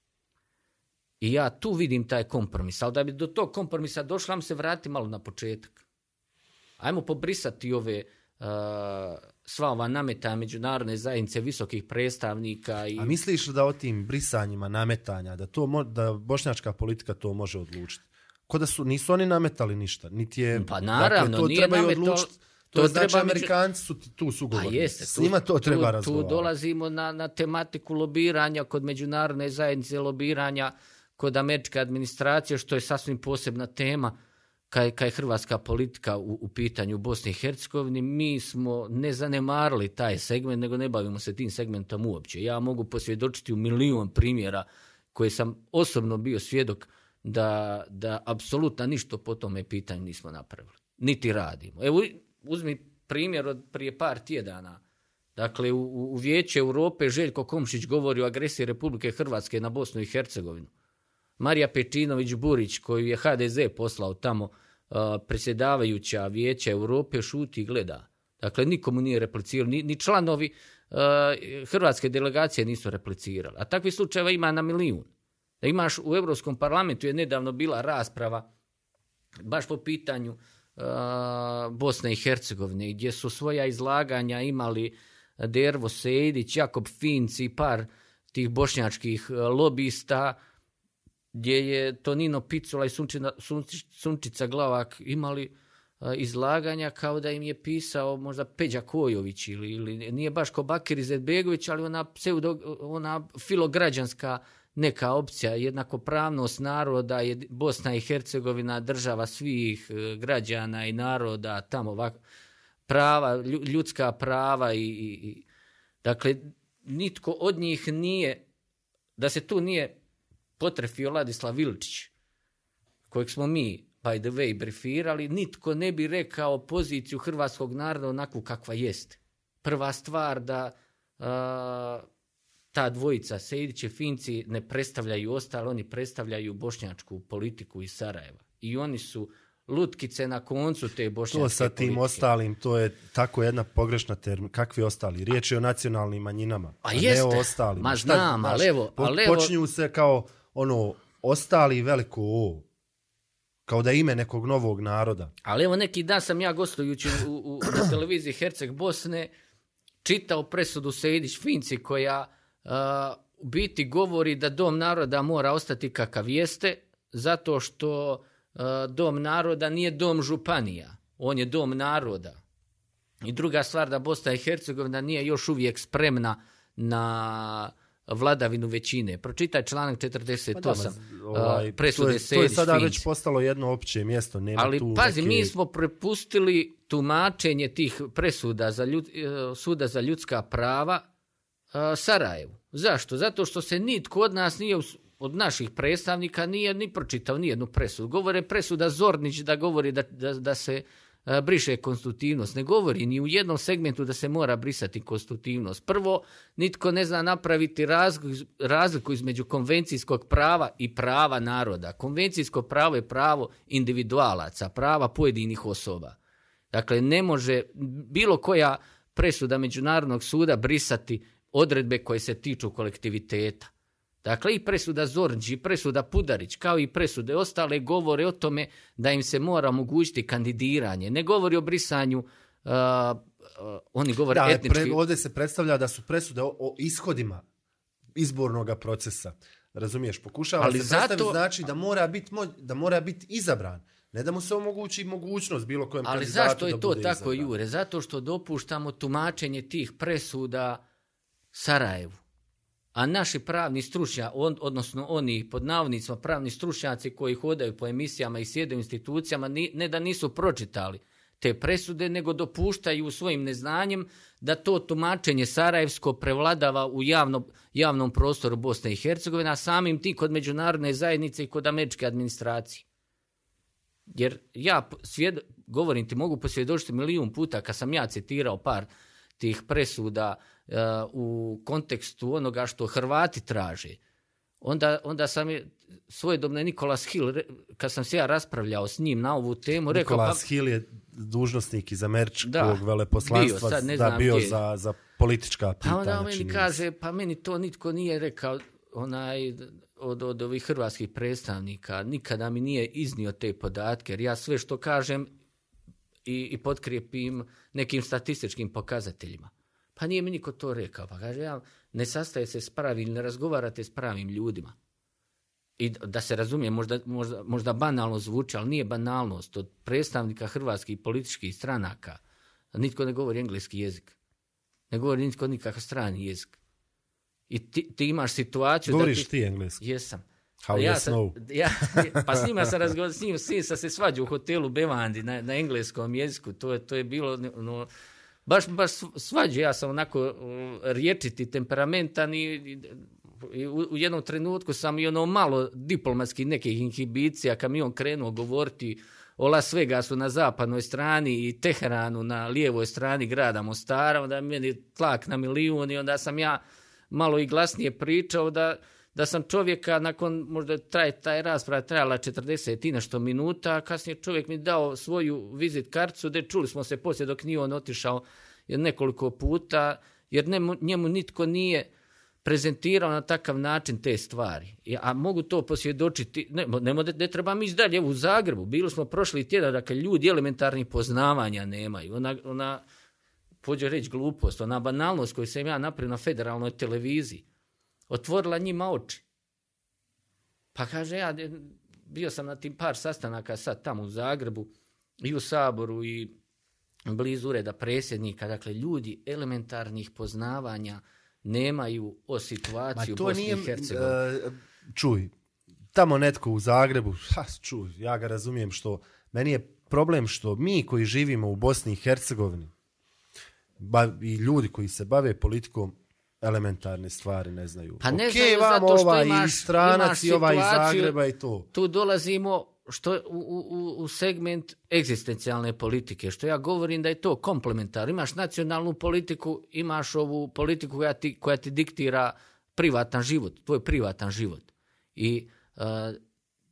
I ja tu vidim taj kompromis, ali da bi do tog kompromisa došla, vam se vrati malo na početak. Ajmo pobrisati ove uh, sva ova nameta međunarodne zajednice visokih predstavnika. I... A misliš da o tim brisanjima nametanja, da, to mo, da bošnjačka politika to može odlučiti? Ko da su, nisu oni nametali ništa? Niti je, pa dakle, naravno, dakle, to nije treba nametal... odlučiti. To, to znači treba Amerikanci među... su tu sugovorni. Pa jeste, tu, S njima to treba razgovarati. Tu dolazimo na, na tematiku lobiranja kod međunarodne zajednice lobiranja. Uh, kod američke administracije, što je sasvim posebna tema kaj, kaj hrvatska politika u, u pitanju Bosni i Hercegovini, mi smo ne zanemarili taj segment, nego ne bavimo se tim segmentom uopće. Ja mogu posvjedočiti u milion primjera koje sam osobno bio svjedok da, da apsolutno ništa po tome pitanju nismo napravili. Niti radimo. Evo, uzmi primjer od prije par tjedana. Dakle, u, u Vijeće Europe Željko Komšić govori o agresiji Republike Hrvatske na Bosnu i Hercegovinu. Marija Pečinović Burić, koju je HDZ poslao tamo, uh, presjedavajuća vijeća Europe, šuti i gleda. Dakle, nikomu nije replicirao, ni, ni članovi uh, hrvatske delegacije nisu replicirali. A takvi slučajeva ima na milijun. Da imaš u Evropskom parlamentu je nedavno bila rasprava baš po pitanju uh, Bosne i Hercegovine, gdje su svoja izlaganja imali Dervo Sejdić, Jakob Finci i par tih bošnjačkih lobista, gdje je Tonino Picula i Sunčina, Sunči, Sunčica Glavak imali a, e, izlaganja kao da im je pisao možda Peđa Kojović ili, ili nije baš ko Bakir Izetbegović, ali ona, pseudo, ona filograđanska neka opcija, jednakopravnost naroda, je Bosna i Hercegovina država svih e, građana i naroda, tamo ovak, prava, ljudska prava i, i, i, dakle, nitko od njih nije, da se tu nije potrefio Ladislav Ilčić, kojeg smo mi, by the way, brefirali, nitko ne bi rekao poziciju hrvatskog naroda onakvu kakva jest. Prva stvar da uh, ta dvojica, Sejdić i Finci, ne predstavljaju ostalo, oni predstavljaju bošnjačku politiku iz Sarajeva. I oni su lutkice na koncu te bošnjačke politike. To sa tim politike. ostalim, to je tako jedna pogrešna term. Kakvi ostali? Riječ je o nacionalnim manjinama. A, a jeste, ne o ostalim. ma znam, ali evo... Počinju se kao ono, ostali veliko o, kao da ime nekog novog naroda. Ali evo neki dan sam ja gostujući u, u, u televiziji Herceg Bosne čitao presudu Sejdić Finci koja u uh, biti govori da dom naroda mora ostati kakav jeste zato što uh, dom naroda nije dom županija, on je dom naroda. I druga stvar da Bosna i Hercegovina nije još uvijek spremna na uh, vladavinu većine. Pročitaj članak 48 pa da, uh, ovaj, presude To je sada finč. već postalo jedno opće mjesto. Nema Ali tu pazi, neke... mi smo prepustili tumačenje tih presuda za ljud, eh, suda za ljudska prava eh, Sarajevu. Zašto? Zato što se nitko od nas nije, od naših predstavnika nije ni pročitao nijednu presudu. Govore presuda Zornić da govori da, da, da se uh, E, briše konstitutivnost. Ne govori ni u jednom segmentu da se mora brisati konstitutivnost. Prvo, nitko ne zna napraviti razliku između konvencijskog prava i prava naroda. Konvencijsko pravo je pravo individualaca, prava pojedinih osoba. Dakle, ne može bilo koja presuda Međunarodnog suda brisati odredbe koje se tiču kolektiviteta. Dakle, i presuda Zornđ i presuda Pudarić, kao i presude ostale, govore o tome da im se mora omogućiti kandidiranje. Ne govori o brisanju, uh, uh, oni govore da, etnički. Pre, ovdje se predstavlja da su presude o, o ishodima izbornog procesa. Razumiješ, pokušava Ali se zato... znači da mora, biti, da mora biti izabran. Ne da mu se omogući mogućnost bilo kojem Ali zašto je to tako, izabran. Jure? Zato što dopuštamo tumačenje tih presuda Sarajevu a naši pravni stručnja, on, odnosno oni pod navodnicima pravni stručnjaci koji hodaju po emisijama i sjede u institucijama, ni, ne da nisu pročitali te presude, nego dopuštaju svojim neznanjem da to tumačenje Sarajevsko prevladava u javno, javnom prostoru Bosne i Hercegovine, a samim ti kod međunarodne zajednice i kod američke administracije. Jer ja svjed, govorim ti, mogu posvjedočiti milijun puta kad sam ja citirao par tih presuda uh, E, u kontekstu onoga što Hrvati traže, onda, onda sam je svojedobno Nikolas Hill, kad sam se ja raspravljao s njim na ovu temu, rekao... Pa- Nikolas pa, Hill je dužnostnik iz američkog da, veleposlanstva, bio, sad, ne da, bio gdje. za, za politička pitanja. Pa onda on meni kaže, pa meni to nitko nije rekao, onaj od, od ovih hrvatskih predstavnika nikada mi nije iznio te podatke jer ja sve što kažem i, i potkrijepim nekim statističkim pokazateljima. Pa nije mi niko to rekao. Pa kaže, ja ne sastaje se s pravim, ne razgovarate s pravim ljudima. I da se razumije, možda, možda, možda banalno zvuče, ali nije banalnost od predstavnika hrvatskih političkih stranaka. Nitko ne govori engleski jezik. Ne govori nitko nikakav strani jezik. I ti, ti imaš situaciju... Govoriš da ti, ti engleski? Jesam. How pa ja sam, (laughs) ja, pa s njima sam razgovorio, s njim sam se svađao u hotelu Bevandi na, na engleskom jeziku. To je, to je bilo... No, baš, baš svađu, ja sam onako riječiti temperamentan i, i, i u, u jednom trenutku sam i ono malo diplomatski nekih inhibicija, kamion krenuo govoriti o Las Vegasu na zapadnoj strani i Teheranu na lijevoj strani grada Mostara, onda je meni tlak na milijun i onda sam ja malo i glasnije pričao da da sam čovjeka nakon, možda je traj, taj rasprava trajala 40 i nešto minuta, a kasnije čovjek mi dao svoju vizit karticu, gde čuli smo se poslije dok nije on otišao nekoliko puta, jer nemo, njemu nitko nije prezentirao na takav način te stvari. A mogu to posvjedočiti, ne, ne, ne, ne treba mi izdalje u Zagrebu, bili smo prošli tjedan, dakle ljudi elementarni poznavanja nemaju, ona, ona pođe reći glupost, ona banalnost koju sam ja napravio na federalnoj televiziji, otvorila njima oči. Pa kaže, ja bio sam na tim par sastanaka sad tamo u Zagrebu i u Saboru i blizu ureda predsjednika. Dakle, ljudi elementarnih poznavanja nemaju o situaciji Ma, to u Bosni nije, i Hercegovini. Uh, čuj, tamo netko u Zagrebu, (laughs) ha, čuj, ja ga razumijem što meni je problem što mi koji živimo u Bosni i Hercegovini i ljudi koji se bave politikom elementarne stvari ne znaju. Pa ne okay, znaju zato što ova imaš, stranac imaš i ovaj iz Zagreba i to. Tu dolazimo što u, u, u segment egzistencijalne politike, što ja govorim da je to komplementar. Imaš nacionalnu politiku, imaš ovu politiku koja ti, koja ti diktira privatan život, tvoj privatan život. I uh,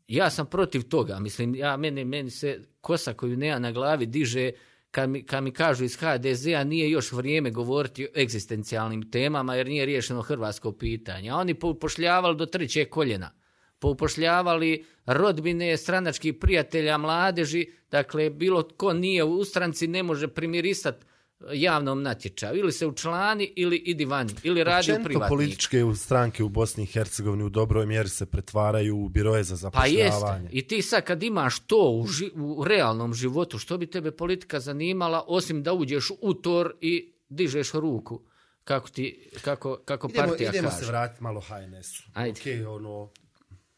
ja sam protiv toga, mislim, ja, meni, meni se kosa koju nema na glavi diže uh, kad mi, kad mi kažu iz HDZ-a nije još vrijeme govoriti o egzistencijalnim temama jer nije riješeno hrvatsko pitanje. A oni poupošljavali do treće koljena. Poupošljavali rodbine, stranačkih prijatelja, mladeži. Dakle, bilo ko nije u stranci ne može primiristati javnom natječaju. Ili se učlani ili idi van, ili radi Učento u privatnih. političke stranke u Bosni i Hercegovini u dobroj mjeri se pretvaraju u biroje za zapošljavanje. Pa jeste. I ti sad kad imaš to u, ži, u realnom životu, što bi tebe politika zanimala, osim da uđeš u tor i dižeš ruku, kako, ti, kako, kako idemo, partija idemo kaže. Idemo se vratiti malo HNS-u. Ajde. Okay, ono,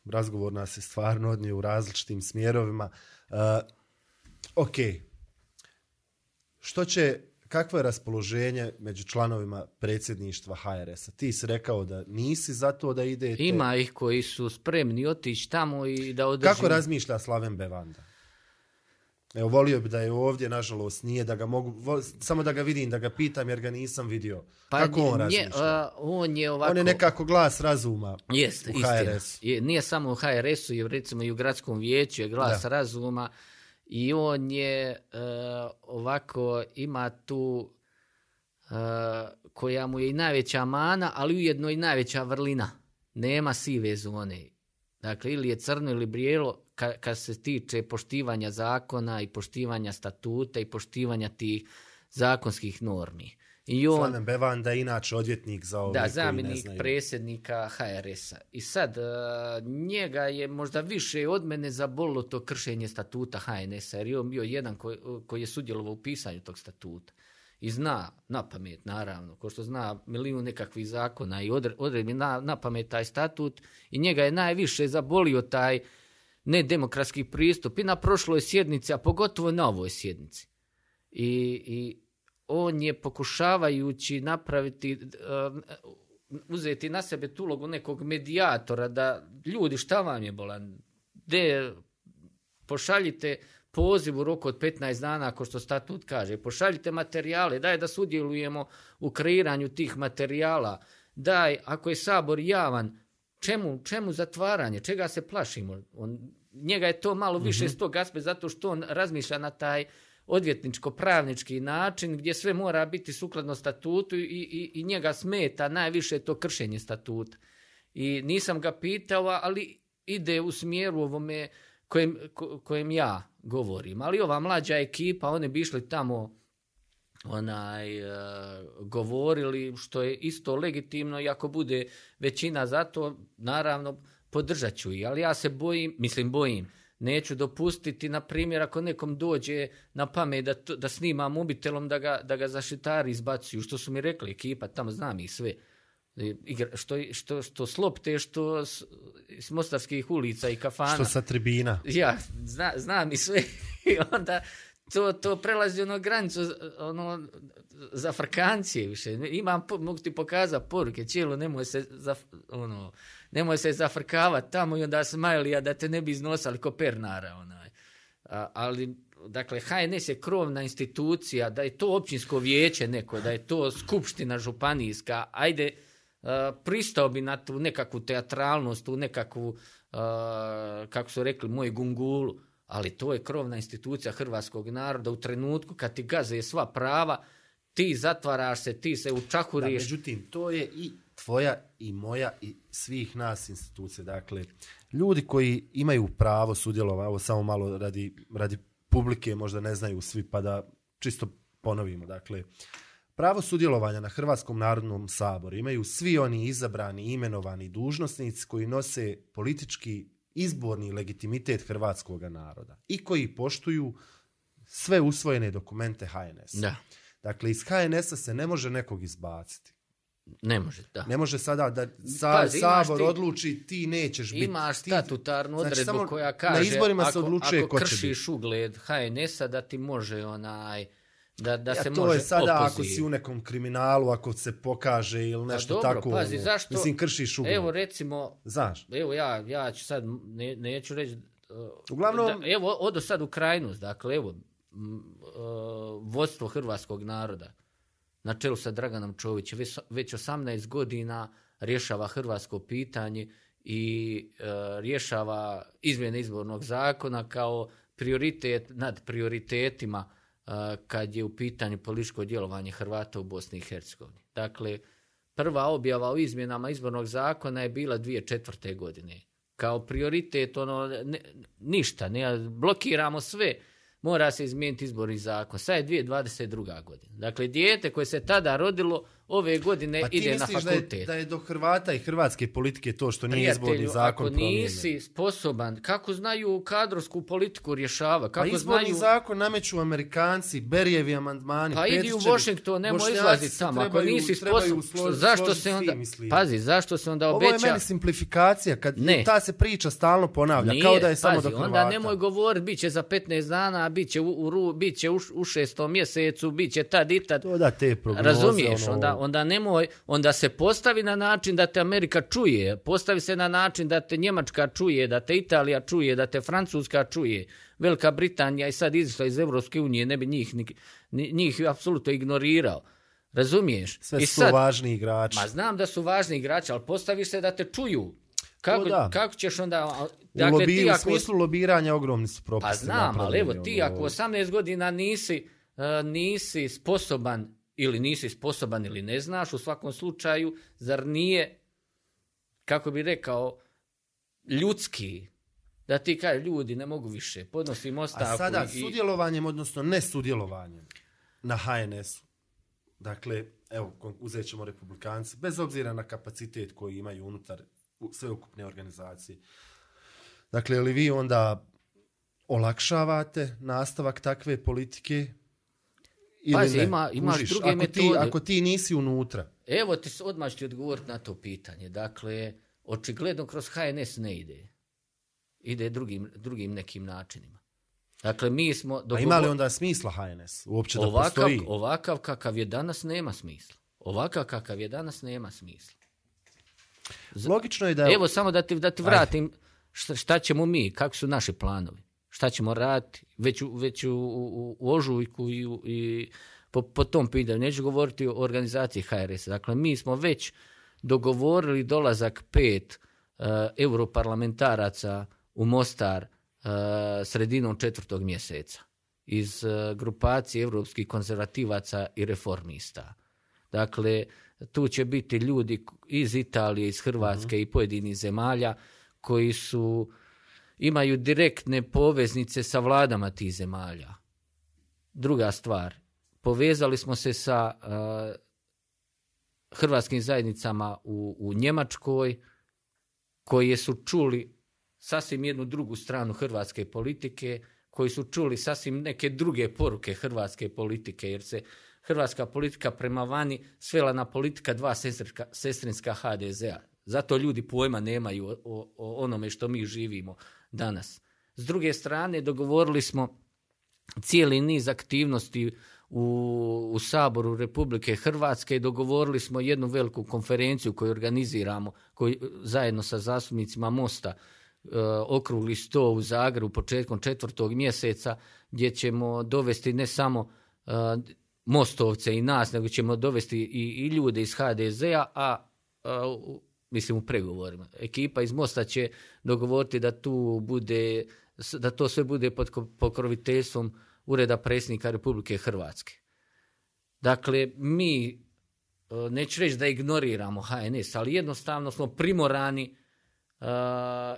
razgovor nas je stvarno odnije u različitim smjerovima. Uh, ok. Što će kakvo je raspoloženje među članovima predsjedništva HRS-a? Ti si rekao da nisi za to da ide... Ima ih koji su spremni otići tamo i da održi... Kako razmišlja Slaven Bevanda? Evo, volio bi da je ovdje, nažalost, nije da ga mogu... Vol, samo da ga vidim, da ga pitam, jer ga nisam vidio. Pa Kako nje, on razmišlja? Uh, on je ovako... On je nekako glas razuma jest, u HRS-u. Je, nije samo u HRS-u, jer recimo i u gradskom vijeću je glas da. razuma. Uh, i on je uh, ovako ima tu uh, koja mu je i najveća mana, ali ujedno i najveća vrlina. Nema sive zone. Dakle, ili je crno ili brijelo kad ka se tiče poštivanja zakona i poštivanja statuta i poštivanja tih zakonskih normi. Uh, I on, Slanem Bevanda je inače odvjetnik za ove da, koji zamjenik presjednika HRS-a. I sad, uh, njega je možda više od mene zabolilo to kršenje statuta HNS-a, jer je on bio jedan koji koj je sudjelovao u pisanju tog statuta. I zna na pamet, naravno, ko što zna milijun nekakvih zakona i odredbi na, na pamet taj statut. I njega je najviše zabolio taj nedemokratski pristup i na prošloj sjednici, a pogotovo na ovoj sjednici. I, i on je pokušavajući napraviti, um, uzeti na sebe tu ulogu nekog medijatora, da ljudi šta vam je bolan, de pošaljite poziv u roku od 15 dana, ako što statut kaže, pošaljite materijale, daj da sudjelujemo u kreiranju tih materijala, daj, ako je sabor javan, čemu, čemu zatvaranje, čega se plašimo? On, njega je to malo više mm -hmm. s tog aspe, zato što on razmišlja na taj uh, odvjetničko-pravnički način gdje sve mora biti sukladno statutu i, i, i njega smeta najviše to kršenje statuta. I nisam ga pitao, ali ide u smjeru ovome kojem, ko, kojem ja govorim. Ali ova mlađa ekipa, one bi išli tamo onaj, e, govorili što je isto legitimno i ako bude većina za to, naravno, podržat ću i. Ali ja se bojim, mislim bojim, Neću dopustiti, na primjer, ako nekom dođe na pamet da, da snima mobitelom, da ga, da ga zašitari izbacuju. Što su mi rekli, ekipa, tamo znam ih sve. Igra, što, što, što slopte, što s, mostarskih ulica i kafana. Što sa tribina. Ja, zna, znam i sve. (laughs) I onda to, to prelazi ono granicu ono, za frkancije više. Imam, mogu ti pokazati poruke, cijelo nemoj se za, ono, uh, nemoj se zafrkavat tamo i onda smajlija da te ne bi iznosali ko pernara. Onaj. A, ali, dakle, HNS je krovna institucija, da je to općinsko vijeće neko, da je to skupština županijska, ajde, a, e, pristao bi na tu nekakvu teatralnost, tu nekakvu, a, e, kako su rekli, moj gungulu, ali to je krovna institucija hrvatskog naroda u trenutku kad ti gaze sva prava, ti zatvaraš se, ti se učahuriš. Da, međutim, to je i tvoja i moja i svih nas institucije. Dakle, ljudi koji imaju pravo sudjelova, ovo samo malo radi, radi publike, možda ne znaju svi, pa da čisto ponovimo. Dakle, pravo sudjelovanja na Hrvatskom narodnom saboru imaju svi oni izabrani, imenovani dužnosnici koji nose politički izborni legitimitet Hrvatskog naroda i koji poštuju sve usvojene dokumente HNS-a. Dakle, iz HNS-a se ne može nekog izbaciti. Ne može, da. Ne može sada da sa, Pazi, Sabor ti, odluči ti nećeš biti. Imaš statutarnu znači, odredbu znači, koja kaže na izborima ako, se odlučuje ako ko kršiš će biti. ugled HNS-a da ti može onaj da, da ja, se to može je sada opozir. ako si u nekom kriminalu, ako se pokaže ili pa nešto dobro, tako. Pazi, ovo, zašto, mislim, kršiš ugled. Evo recimo... Znaš? Evo ja, ja ću sad, ne, neću reći... Uh, Uglavnom... Da, evo, odo sad u krajnost, dakle, evo, m, uh, vodstvo hrvatskog naroda na čelu sa Draganom Čovićem, već 18 godina rješava hrvatsko pitanje i e, rješava izmjene izbornog zakona kao prioritet nad prioritetima e, kad je u pitanju političko djelovanje Hrvata u Bosni i Hercegovini. Dakle, prva objava o izmjenama izbornog zakona je bila 2004. godine. Kao prioritet, ono, ne, ništa, ne, blokiramo sve, mora se izmijeniti izborni zakon. Sada je 2022. godina. Dakle, dijete koje se tada rodilo, ove godine pa ide na fakultet. Da je, da je do Hrvata i hrvatske politike to što nije izborni zakon ako promijenio. nisi sposoban, kako znaju kadrovsku politiku rješava? Pa kako pa izborni znaju... zakon nameću Amerikanci, Berijevi amandmani, Pa idi u Washington, nemoj izlaziti tamo. Ako nisi sposoban, složi, zašto se onda... Svi, pazi, zašto se onda obeća... Ovo je meni simplifikacija, kad ne. ta se priča stalno ponavlja, nije, kao da je pazi, samo do Hrvata. Onda nemoj govoriti, bit će za 15 dana, bit će u, u, u, bit će u, u šestom mjesecu, bit će tad i tad. To da te prognoze, Razumiješ, ono, onda, onda nemoj, onda se postavi na način da te Amerika čuje, postavi se na način da te Njemačka čuje, da te Italija čuje, da te Francuska čuje, Velika Britanija i sad izišla iz Evropske unije, ne bi njih, njih, njih apsolutno ignorirao. Razumiješ? Sve I su sad, važni igrači. Ma znam da su važni igrači, ali postavi se da te čuju. Kako, da. kako ćeš onda... Dakle, u, lobi, ti ako, u smislu lobiranja ogromni su propusti. Pa znam, ali evo ti ono... ako 18 godina nisi, uh, nisi sposoban ili nisi sposoban ili ne znaš, u svakom slučaju, zar nije, kako bi rekao, ljudski da ti kaže ljudi ne mogu više, podnosim ostavku. A sada, i... sudjelovanjem, odnosno nesudjelovanjem na HNS-u, dakle, evo, uzet ćemo republikanci, bez obzira na kapacitet koji imaju unutar sveukupne organizacije, dakle, li vi onda olakšavate nastavak takve politike, ili Pazi, ne? ima, imaš Užiš, druge ako metode. Ti, ako ti nisi unutra. Evo, ti, odmah ću ti odgovoriti na to pitanje. Dakle, očigledno kroz HNS ne ide. Ide drugim, drugim nekim načinima. Dakle, mi smo... Dogovor... A ima li onda smisla HNS uopće ovakav, da postoji? Ovakav kakav je danas nema smisla. Ovakav kakav je danas nema smisla. Logično je da... Evo, samo da ti, da ti vratim šta, šta ćemo mi, kako su naši planovi šta ćemo raditi, već, već u, u, u ožujku i, u, i po, po tom pitanju. Neću govoriti o organizaciji HRS. Dakle, mi smo već dogovorili dolazak pet uh, europarlamentaraca u Mostar uh, sredinom četvrtog mjeseca iz uh, grupacije evropskih konzervativaca i reformista. Dakle, tu će biti ljudi iz Italije, iz Hrvatske uh mhm. -huh. i pojedini zemalja koji su uh, imaju direktne poveznice sa vladama tih zemalja. Druga stvar, povezali smo se sa uh, hrvatskim zajednicama u, u Njemačkoj, koje su čuli sasvim jednu drugu stranu hrvatske politike, koji su čuli sasvim neke druge poruke hrvatske politike, jer se hrvatska politika prema vani svela na politika dva sestrinska, sestrinska HDZ-a. Zato ljudi pojma nemaju o, o, o onome što mi živimo. Uh, danas. S druge strane, dogovorili smo cijeli niz aktivnosti u, u Saboru Republike Hrvatske i dogovorili smo jednu veliku konferenciju koju organiziramo koju, zajedno sa zastupnicima Mosta e, okrugli sto u Zagrebu početkom četvrtog mjeseca gdje ćemo dovesti ne samo e, Mostovce i nas, nego ćemo dovesti i, i ljude iz HDZ-a, a, a e, mislim u pregovorima. Ekipa iz Mosta će dogovoriti da tu bude, da to sve bude pod pokroviteljstvom Ureda predsjednika Republike Hrvatske. Dakle, mi e, neću reći da ignoriramo HNS, ali jednostavno smo primorani uh,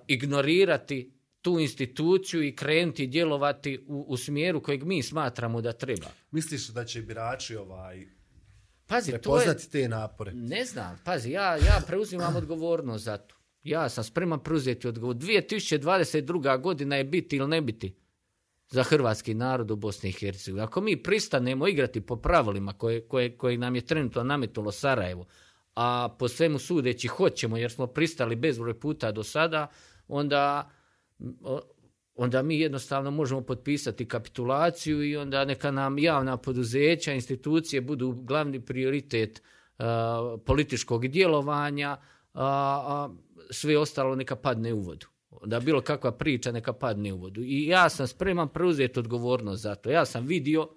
ignorirati tu instituciju i krenuti djelovati u, u smjeru kojeg mi smatramo da treba. Misliš da će birači ovaj, Pazi, prepoznati to je, te napore. Ne znam, pazi, ja, ja preuzimam odgovornost za to. Ja sam spreman preuzeti odgovor. 2022. godina je biti ili ne biti za hrvatski narod u Bosni i Hercegovini. Ako mi pristanemo igrati po pravilima koje, koje, koje nam je trenutno nametilo Sarajevo, a po svemu sudeći hoćemo jer smo pristali bezbroj puta do sada, onda onda mi jednostavno možemo potpisati kapitulaciju i onda neka nam javna poduzeća, institucije budu glavni prioritet uh, političkog djelovanja, a, a sve ostalo neka padne u vodu. Da bilo kakva priča neka padne u vodu. I ja sam spreman preuzeti odgovornost za to. Ja sam vidio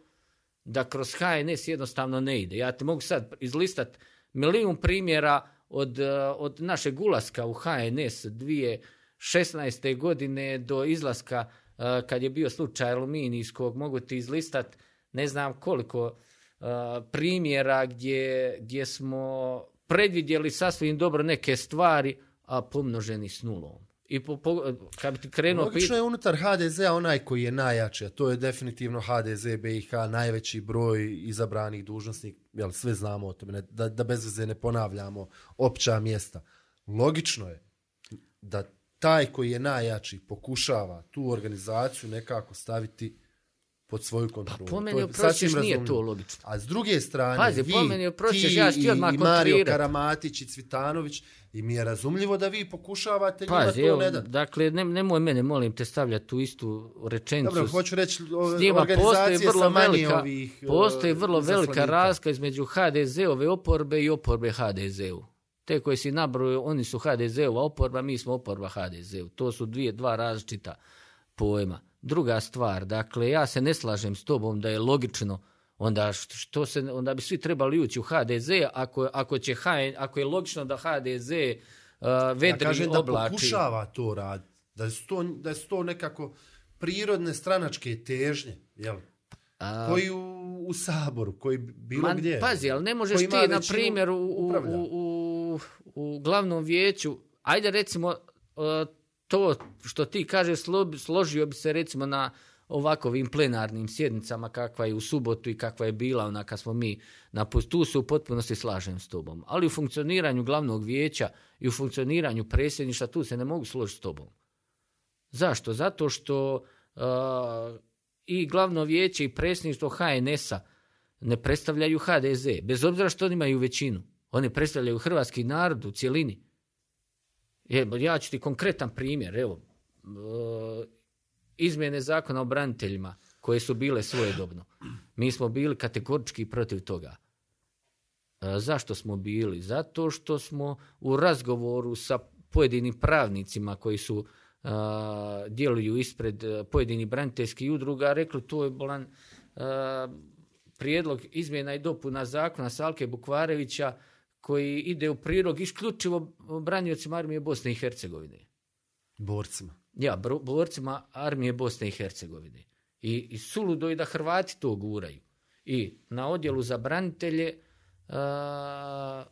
da kroz HNS jednostavno ne ide. Ja te mogu sad izlistat milijun primjera od, od našeg ulaska u HNS dvije uh, 2016. godine do izlaska eh, kad je bio slučaj aluminijskog, mogu ti izlistat ne znam koliko eh, primjera gdje, gdje smo predvidjeli sasvim dobro neke stvari, a pomnoženi s nulom. I po, po, kad bi ti krenuo... Logično pit... je unutar HDZ onaj koji je najjači, a to je definitivno HDZ, BiH, najveći broj izabranih dužnostnik, jel sve znamo o tome, ne, da, da bez veze ne ponavljamo opća mjesta. Logično je da taj koji je najjači pokušava tu organizaciju nekako staviti pod svoju pa kontrolu. Pa po meni oprošiš, nije razumljiv. to logično. A s druge strane, Pazi, vi, po meni oprošiš, ti, ja ti odmah i Mario Karamatić i Cvitanović, i mi je razumljivo da vi pokušavate Pazi, njima to ne dati. Dakle, ne, nemoj mene, molim te, stavljati tu istu rečenicu. Dobro, hoću reći, o, s njima e, postoji vrlo velika, ovih, postoji vrlo velika razka između HDZ-ove oporbe i oporbe HDZ-u te koje si nabroju, oni su HDZ-ova oporba, mi smo oporba HDZ-u. To su dvije, dva različita pojma. Druga stvar, dakle, ja se ne slažem s tobom da je logično onda što se onda bi svi trebali ući u HDZ ako ako će HN, ako je logično da HDZ uh, e, vedri ja kažem oblači. da pokušava to rad da je to da je to nekako prirodne stranačke težnje je l koji u, u saboru koji bilo man, gdje pazi al ne možeš ti na primjer u, u, u, u u glavnom vijeću, ajde recimo e, to što ti kaže složio bi se recimo na ovakovim plenarnim sjednicama kakva je u subotu i kakva je bila ona kad smo mi na postu, se u potpunosti slažem s tobom. Ali u funkcioniranju glavnog vijeća i u funkcioniranju predsjedništa tu se ne mogu složiti s tobom. Zašto? Zato što uh, i glavno vijeće i predsjedništvo HNS-a ne predstavljaju HDZ, bez obzira što oni imaju većinu. Oni predstavljaju hrvatski narod u cijelini. Evo, ja ću ti konkretan primjer. Evo, e, izmjene zakona o braniteljima koje su bile svojedobno. Mi smo bili kategorički protiv toga. E, zašto smo bili? Zato što smo u razgovoru sa pojedinim pravnicima koji su uh, djeluju ispred uh, pojedini braniteljskih udruga, rekli to je bolan uh, prijedlog izmjena i dopuna zakona Salke Bukvarevića uh, koji ide u prilog isključivo branjivacima armije Bosne i Hercegovine. Borcima. Ja, borcima armije Bosne i Hercegovine. I, i suludo je da Hrvati to guraju. I na odjelu za branitelje a,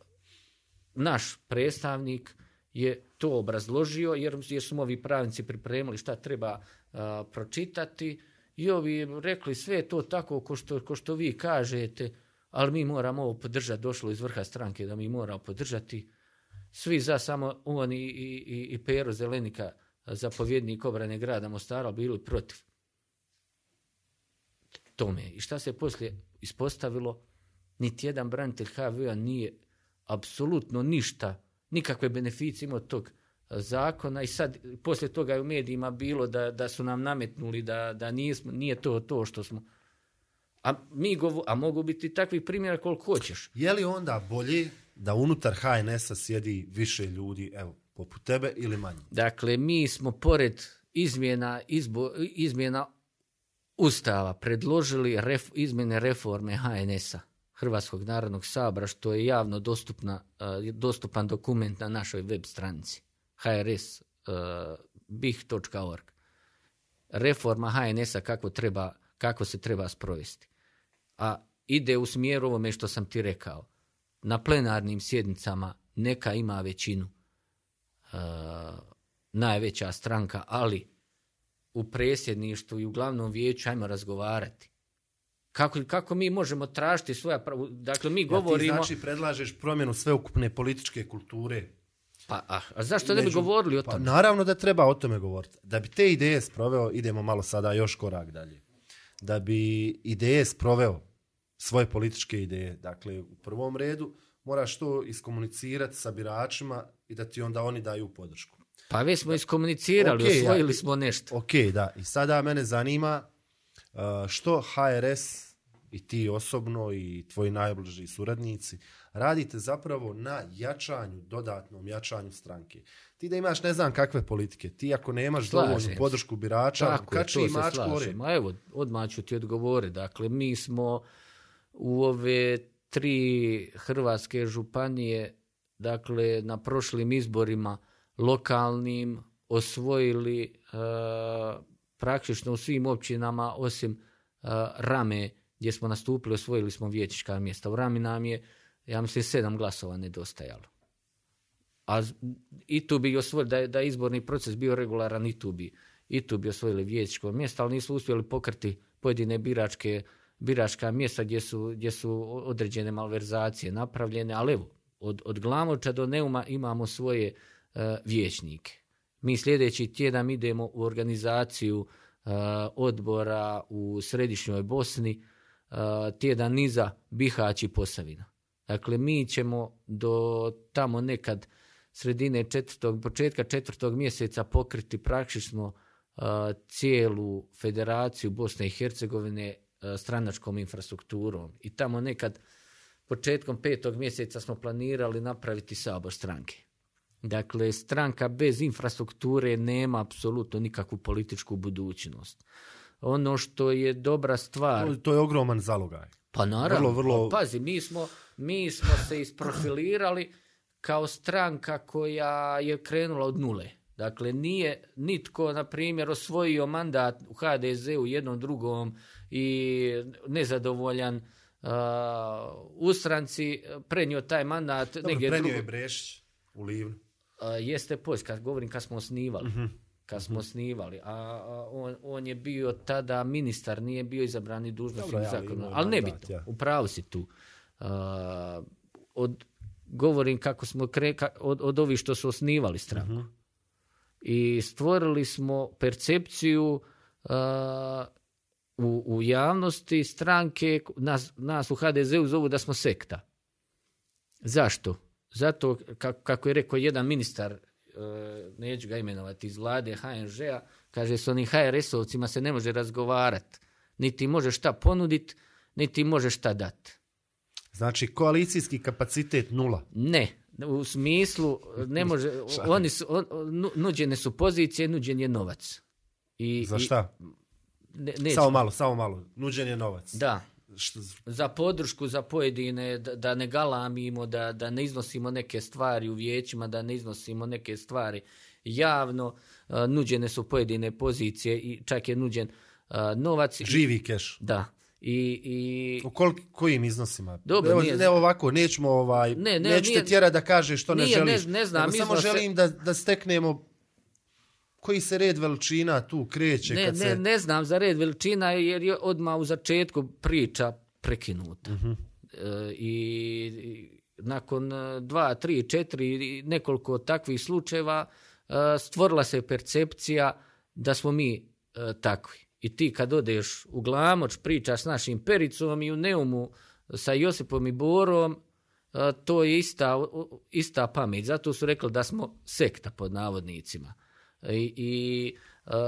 naš predstavnik je to obrazložio jer, jer su ovi pravnici pripremili šta treba a, pročitati i ovi rekli sve to tako ko što, ko što vi kažete. A, ali mi moramo ovo podržati, došlo iz vrha stranke da mi moramo podržati. Svi za samo on i, i, i, i Pero Zelenika, zapovjednik obrane grada Mostara, bili protiv tome. I šta se poslije ispostavilo? Niti jedan branitelj HVA nije apsolutno ništa, nikakve beneficije imao tog e, zakona i sad poslije toga je u medijima bilo da, da su nam nametnuli da, da nije, nije to to što smo uh, A, mi govo, a mogu biti takvi primjera koliko hoćeš. Je li onda bolje da unutar HNS-a sjedi više ljudi, evo, poput tebe ili manje? Dakle, mi smo pored izmjena, izbo, izmjena ustava predložili ref, izmjene reforme HNS-a, Hrvatskog narodnog sabra, što je javno dostupna, eh, dostupan dokument na našoj web stranici, hrs.bih.org. Eh, Reforma HNS-a kako, treba, kako se treba sprovesti a ide u smjeru ovome što sam ti rekao. Na plenarnim sjednicama neka ima većinu e, najveća stranka, ali u presjedništvu i u glavnom vijeću ajmo razgovarati. Kako, kako mi možemo tražiti svoja prava? Dakle, mi govorimo... Ja ti znači predlažeš promjenu sveukupne političke kulture. Pa, a, a zašto Među, ne bi govorili o pa tome? Pa, naravno da treba o tome govoriti. Da bi te ideje sproveo, idemo malo sada još korak dalje. Da bi ideje sproveo, svoje političke ideje. Dakle, u prvom redu moraš to iskomunicirati sa biračima i da ti onda oni daju podršku. Pa već smo da, iskomunicirali, okay, osvojili ja, smo nešto. Ok, da. I sada mene zanima uh, što HRS i ti osobno i tvoji najbliži suradnici radite zapravo na jačanju, dodatnom jačanju stranke. Ti da imaš ne znam kakve politike, ti ako nemaš slažem dovoljnu se. podršku birača, kači i mačku Ma evo, odmah ću ti odgovore. Dakle, mi smo uh, u ove tri hrvatske županije, dakle na prošlim izborima lokalnim, osvojili e, praktično u svim općinama osim e, Rame gdje smo nastupili, osvojili smo vječička mjesta. U Rami nam je, ja mislim, sedam glasova nedostajalo. A i tu bi osvojili, da je, da je izborni proces bio regularan, i tu bi, i tu bi osvojili vječičko mjesto, ali nisu uspjeli pokrti pojedine biračke uh, biračka mjesta gdje su, gdje su određene malverzacije napravljene, ali evo, od, od Glamoča do Neuma imamo svoje uh, e, vječnike. Mi sljedeći tjedan idemo u organizaciju uh, odbora u središnjoj Bosni, uh, tjedan niza Bihać i Posavina. Dakle, mi ćemo do tamo nekad sredine četvrtog, početka četvrtog mjeseca pokriti praktično uh, cijelu federaciju Bosne i Hercegovine E, stranačkom infrastrukturom i tamo nekad početkom petog mjeseca smo planirali napraviti sabor stranke. Dakle, stranka bez infrastrukture nema apsolutno nikakvu političku budućnost. Ono što je dobra stvar... To, to je ogroman zalogaj. Pa naravno. Vrlo, pa vrlo... Pa, pazi, mi smo, mi smo se isprofilirali kao stranka koja je krenula od nule. Dakle, nije nitko, na primjer, osvojio mandat u HDZ u jednom drugom i nezadovoljan uh, u stranci prenio taj mandat Dobro, negdje drugom. Dobro, prenio drugo. je Brešić u Livnu. Uh, jeste poz, kad govorim kad smo osnivali. Mm -hmm kad smo mhm. snivali, a, a on, on je bio tada ministar, nije bio izabran i dužnost ali, zakonu, ali ne bi to, ja. upravo si tu. Uh, od, govorim kako smo kre, ka, od, od ovih što su osnivali stranku. Uh mhm. -huh i stvorili smo percepciju uh, u, u javnosti stranke, nas, nas u HDZ-u zovu da smo sekta. Zašto? Zato, kako, kako je rekao jedan ministar, uh, neću ga imenovati, iz vlade HNŽ-a, kaže se onim HRS-ovcima se ne može razgovarati. Niti može šta ponuditi, niti može šta dati. Znači, koalicijski kapacitet nula? Ne. Ne. U smislu, ne može, oni su, on, nuđene su pozicije, nuđen je novac. I, za šta? I, ne, samo malo, samo malo. Nuđen je novac. Da. Što? Za podršku, za pojedine, da, da ne galamimo, da, da ne iznosimo neke stvari u vijećima, da ne iznosimo neke stvari javno. Uh, nuđene su pojedine pozicije i čak je nuđen uh, novac. Živi keš. Da. I, i... U kol, kojim iznosima? Dobro, Evo, nije... Ne ovako, nećemo ovaj, ne, ne, neću nije... te tjera da kažeš što ne nije, želiš. Ne, ne znam, Nego samo želim se... da, da steknemo koji se red veličina tu kreće. Ne, kad ne, se... ne znam za red veličina jer je odmah u začetku priča prekinuta. Uh mhm. -huh. e, i, I nakon e, dva, tri, četiri, nekoliko takvih slučajeva e, stvorila se percepcija da smo mi e, takvi. I ti kad odeš u Glamoč, pričaš s našim Pericom i u Neumu sa Josipom i Borom, to je ista, ista pamet. Zato su rekli da smo sekta pod navodnicima. I, i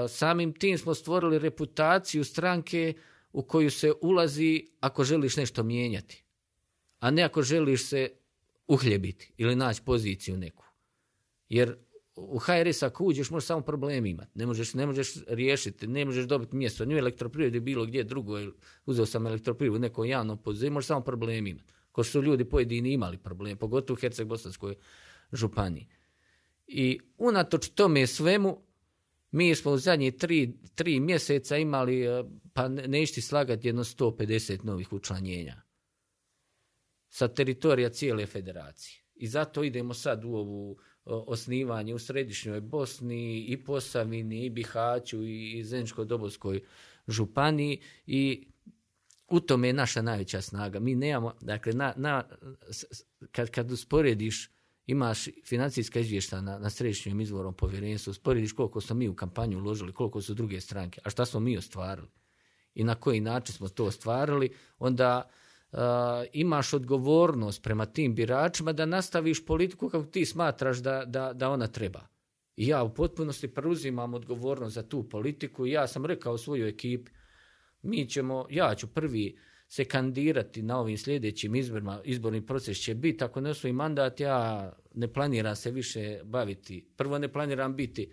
samim tim smo stvorili reputaciju stranke u koju se ulazi ako želiš nešto mijenjati, a ne ako želiš se uhljebiti ili naći poziciju neku. Jer u HRS ako uđeš možeš samo problem imati. Ne možeš, ne možeš riješiti, ne možeš dobiti mjesto. Nije elektroprivode bilo gdje drugo, uzeo sam elektroprivodu u nekom javnom poziciju, možeš samo problem imati. Ko su ljudi pojedini imali problem, pogotovo u Herceg-Bosanskoj županiji. I unatoč tome svemu, mi smo u zadnje tri, tri mjeseca imali, e, pa ne, ne slagati, jedno 150 novih učlanjenja sa teritorija cijele federacije. I zato idemo sad u ovu uh, osnivanje u središnjoj Bosni i Posavini i Bihaću i Zenčko-Dobovskoj županiji i u tome je naša najveća snaga. Mi nemamo, dakle, na, na, kad, kad usporediš, imaš financijska izvješta na, na središnjem izvorom povjerenstvu, usporediš koliko smo mi u kampanju uložili, koliko su druge stranke, a šta smo mi ostvarili i na koji način smo to ostvarili, onda uh, imaš odgovornost prema tim biračima da nastaviš politiku kako ti smatraš da, da, da ona treba. I ja u potpunosti preuzimam odgovornost za tu politiku i ja sam rekao svojoj ekipi, mi ćemo, ja ću prvi uh, se kandirati na ovim sljedećim izborima, izborni proces će biti, ako ne osvoji mandat, ja ne planiram se više baviti. Prvo ne planiram biti e,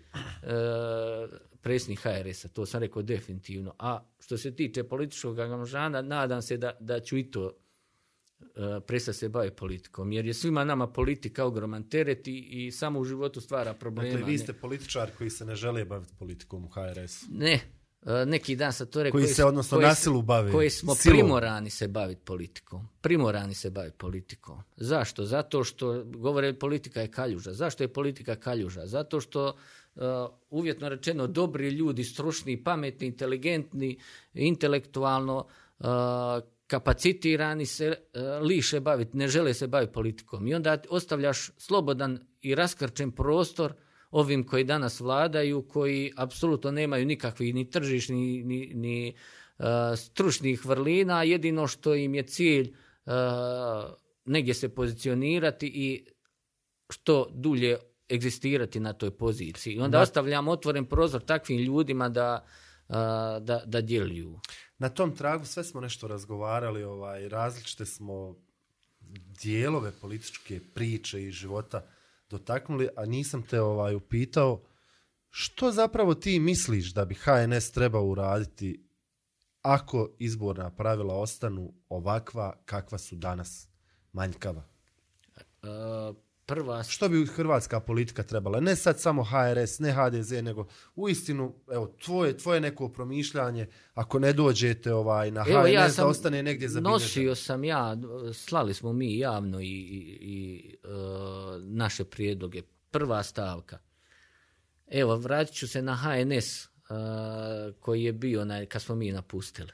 presni HRS-a, to sam rekao definitivno. A što se tiče političkog angažana, nadam se da, da ću i to e, presa se baviti politikom, jer je svima nama politika ogroman teret i, i samo u životu stvara dakle, problema. Dakle, vi ste političar koji se ne žele baviti politikom u HRS-u? Ne, E, neki dan sa to rekao koji, koji se odnosno koji, nasilu bavi koji smo silu. primorani se baviti politikom primorani se baviti politikom zašto zato što govore politika je kaljuža zašto je politika kaljuža zato što uh, uvjetno rečeno dobri ljudi stručni pametni inteligentni intelektualno uh, kapacitirani se uh, liše baviti ne žele se baviti politikom i onda ostavljaš slobodan i raskrčen prostor uh, ovim koji danas vladaju, koji apsolutno nemaju nikakvih ni tržišnih, ni, ni uh, stručnih vrlina. Jedino što im je cilj uh, negdje se pozicionirati i što dulje egzistirati na toj poziciji. I onda da. ostavljamo otvoren prozor takvim ljudima da, uh, da, da djeluju. Na tom tragu sve smo nešto razgovarali, ovaj, različite smo dijelove političke priče i života uh, dotaknuli, a nisam te ovaj upitao što zapravo ti misliš da bi HNS trebao uraditi ako izborna pravila ostanu ovakva kakva su danas manjkava? Uh, prva... Što bi hrvatska politika trebala? Ne sad samo HRS, ne HDZ, nego u istinu, evo, tvoje, tvoje neko promišljanje, ako ne dođete ovaj, na evo, HRS, ja sam, da ostane negdje za Nosio sam ja, slali smo mi javno i, i, i e, naše prijedloge. Prva stavka. Evo, vratit ću se na HNS e, koji je bio na, kad smo mi napustili.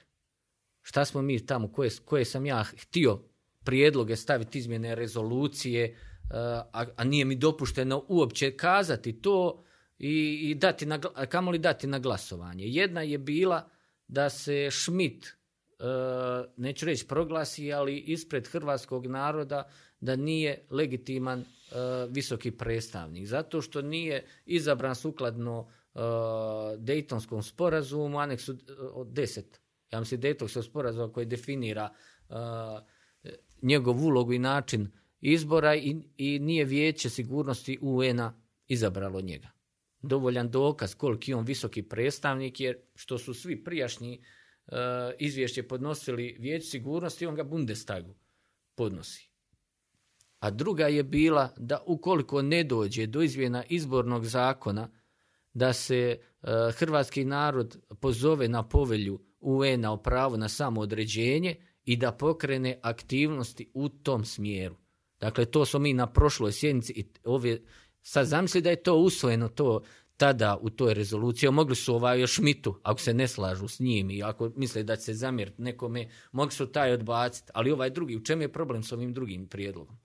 Šta smo mi tamo, koje, koje sam ja htio prijedloge staviti izmjene rezolucije, uh, a, a nije mi dopušteno uopće kazati to i, i dati na, kamo li dati na glasovanje. Jedna je bila da se Schmidt, e, neću reći proglasi, ali ispred hrvatskog naroda da nije legitiman e, visoki predstavnik. Zato što nije izabran sukladno e, Dejtonskom sporazumu, aneksu od deset, ja mislim Dejtonskog sporazuma koji definira njegov ulog i način izbora i, i nije vijeće sigurnosti UN-a izabralo njega. Dovoljan dokaz koliki on visoki predstavnik jer što su svi prijašnji e, izvješće podnosili vijeće sigurnosti, on ga Bundestagu podnosi. A druga je bila da ukoliko ne dođe do izvjena izbornog zakona da se e, hrvatski narod pozove na povelju UN-a o pravu na samoodređenje i da pokrene aktivnosti u tom smjeru. Dakle, to smo mi na prošloj sjednici i ove, sad zamisli da je to usvojeno to tada u toj rezoluciji, mogli su ovaj još mitu, ako se ne slažu s njim i ako misle da će se zamjer nekome, mogli su taj odbaciti, ali ovaj drugi, u čem je problem s ovim drugim prijedlogom?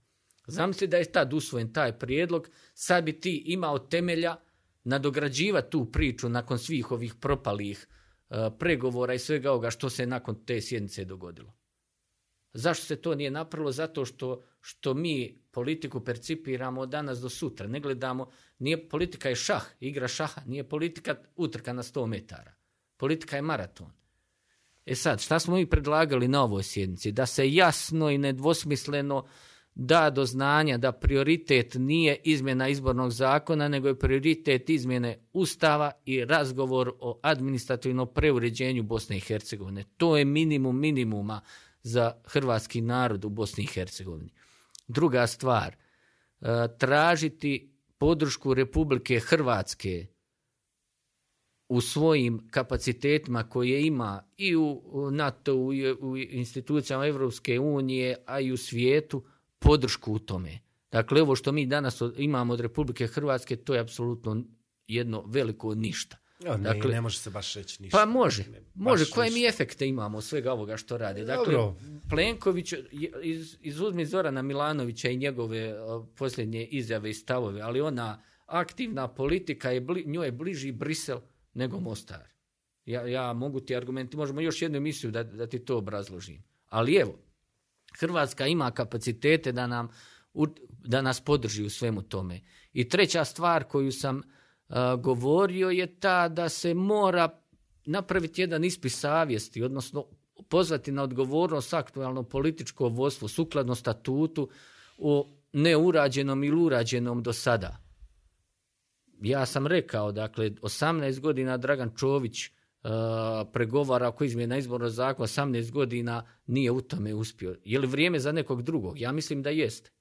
Zamisli da je tad usvojen taj prijedlog, sad bi ti imao temelja nadograđiva tu priču nakon svih ovih propalih uh, pregovora i svega ovoga što se nakon te sjednice dogodilo. Zašto se to nije napravilo? Zato što uh, što mi politiku percipiramo danas do sutra. Ne gledamo, nije politika je šah, igra šaha, nije politika utrka na 100 metara. Politika je maraton. E sad, šta smo mi predlagali na ovoj sjednici? Da se jasno i nedvosmisleno da do znanja da prioritet nije izmjena izbornog zakona, nego je prioritet izmjene ustava i razgovor o administrativnom preuređenju Bosne i Hercegovine. To je minimum minimuma za hrvatski narod u Bosni i Hercegovini. Druga stvar, e, tražiti podršku Republike Hrvatske u svojim kapacitetima koje ima i u NATO, u, u institucijama Evropske unije, a i u svijetu, podršku u tome. Dakle, ovo što mi danas imamo od Republike Hrvatske, to je apsolutno jedno veliko ništa. Ja, ne, dakle, ne može se baš reći ništa. Pa može, može. Koje ništa. mi efekte imamo od svega ovoga što rade? Dakle, Dobro. Plenković, iz, izuzmi Zorana Milanovića i njegove e, posljednje izjave i stavove, ali ona aktivna politika, je bli, njoj je bliži Brisel nego Mostar. Ja, ja mogu ti argumenti, možemo još jednu emisiju da, da ti to obrazložim. Ali evo, Hrvatska ima kapacitete da, nam, da nas podrži u svemu tome. I treća stvar koju sam... Uh, govorio je ta da se mora napraviti jedan ispis savjesti, odnosno pozvati na odgovornost aktualno političko vodstvo sukladno statutu o neurađenom ili urađenom do sada. Ja sam rekao, dakle, 18 godina Dragan Čović uh, pregovara oko izmjena izborno zakona, 18 godina nije u tome uspio. Je li vrijeme za nekog drugog? Ja mislim da jeste.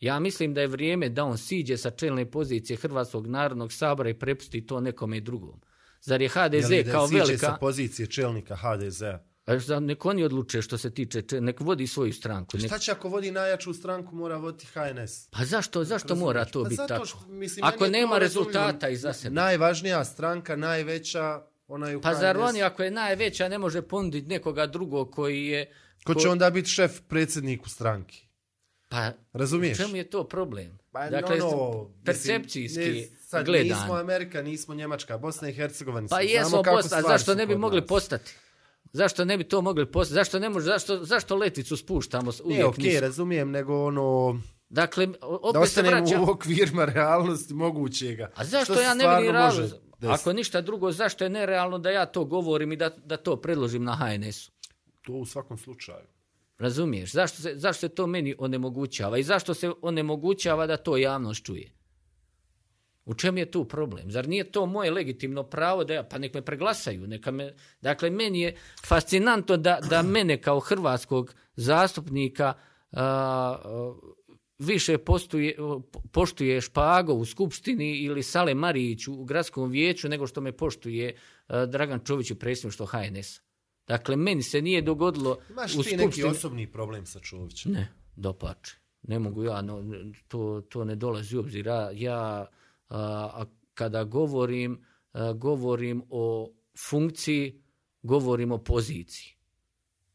Ja mislim da je vrijeme da on siđe sa čelne pozicije Hrvatskog narodnog sabora i prepusti to nekome drugom. Zar je HDZ je kao velika... Jel je da sa pozicije čelnika HDZ-a? Nek oni odluče što se tiče, nek vodi svoju stranku. Nek... Šta će ako vodi najjaču stranku, mora voditi HNS? Pa zašto, zašto Kroz mora pa to pa biti tako? Što, mislim, ako nema rezultata iza sebe. Najvažnija stranka, najveća, ona je u pa HNS. Pa zar oni ako je najveća ne može ponuditi nekoga drugog koji je... Ko, ko će onda biti šef predsjedniku stranki? Pa, Razumiješ? čemu je to problem? Pa, dakle, no, no, percepcijski gledan. Nismo Amerika, nismo Njemačka, Bosna i Hercegovina. Pa jesmo Bosna, zašto ne bi mogli nas. postati? Zašto ne bi to mogli postati? Zašto, ne može, zašto, zašto leticu spuštamo uvijek nisko? Ne, okej, okay, razumijem, nego ono... Dakle, opet da ostanemo vraća... u okvirima realnosti mogućega. A zašto ja ne vidim realnost? Ako ništa drugo, zašto je nerealno da ja to govorim i da, da to predložim na HNS-u? To u svakom slučaju. Razumiješ? Zašto se, zašto se to meni onemogućava i zašto se onemogućava da to javnost čuje? U čem je tu problem? Zar nije to moje legitimno pravo da ja, pa nek me preglasaju, neka me, dakle, meni je fascinanto da, da mene kao hrvatskog zastupnika a, a, više postuje, poštuje Špago u Skupštini ili Sale Marić u Gradskom vijeću nego što me poštuje a, Dragan Čović u predstavništvu HNS-a. Dakle, meni se nije dogodilo Imaš u Skupštini... Imaš ti neki osobni problem sa Čovićem? Ne, dopače. Ne mogu ja, no, to, to ne dolazi u obzir. Ja, a, a kada govorim, a, govorim o funkciji, govorim o poziciji.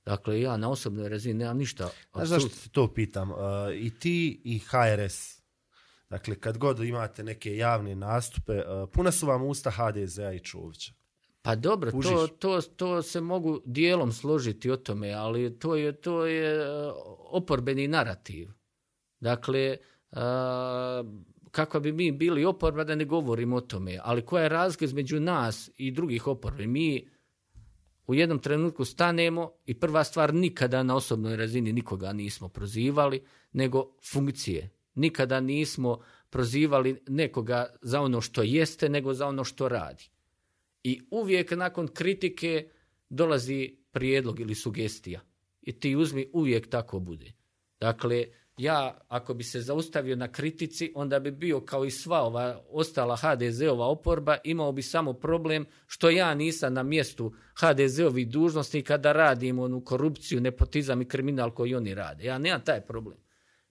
Dakle, ja na osobnoj razini nemam ništa. Absolutno. Znaš zašto to pitam? Uh, I ti i HRS. Dakle, kad god imate neke javne nastupe, uh, puna su vam usta HDZ-a i Čovića. Pa dobro, to, to, to se mogu dijelom složiti o tome, ali to je, to je eh, oporbeni narativ. Dakle, a, eh, kako bi mi bili oporba da ne govorimo o tome, ali koja je razlika između nas i drugih oporbe? Mi u jednom trenutku stanemo i prva stvar nikada na osobnoj razini nikoga nismo prozivali, nego funkcije. Nikada nismo prozivali nekoga za ono što jeste, nego za ono što radi. I uvijek nakon kritike dolazi prijedlog ili sugestija. I ti uzmi, uvijek tako bude. Dakle, ja ako bi se zaustavio na kritici, onda bi bio kao i sva ova ostala HDZ-ova oporba, imao bi samo problem što ja nisam na mjestu HDZ-ovih dužnosti kada radim onu korupciju, nepotizam i kriminal koji oni rade. Ja nemam taj problem.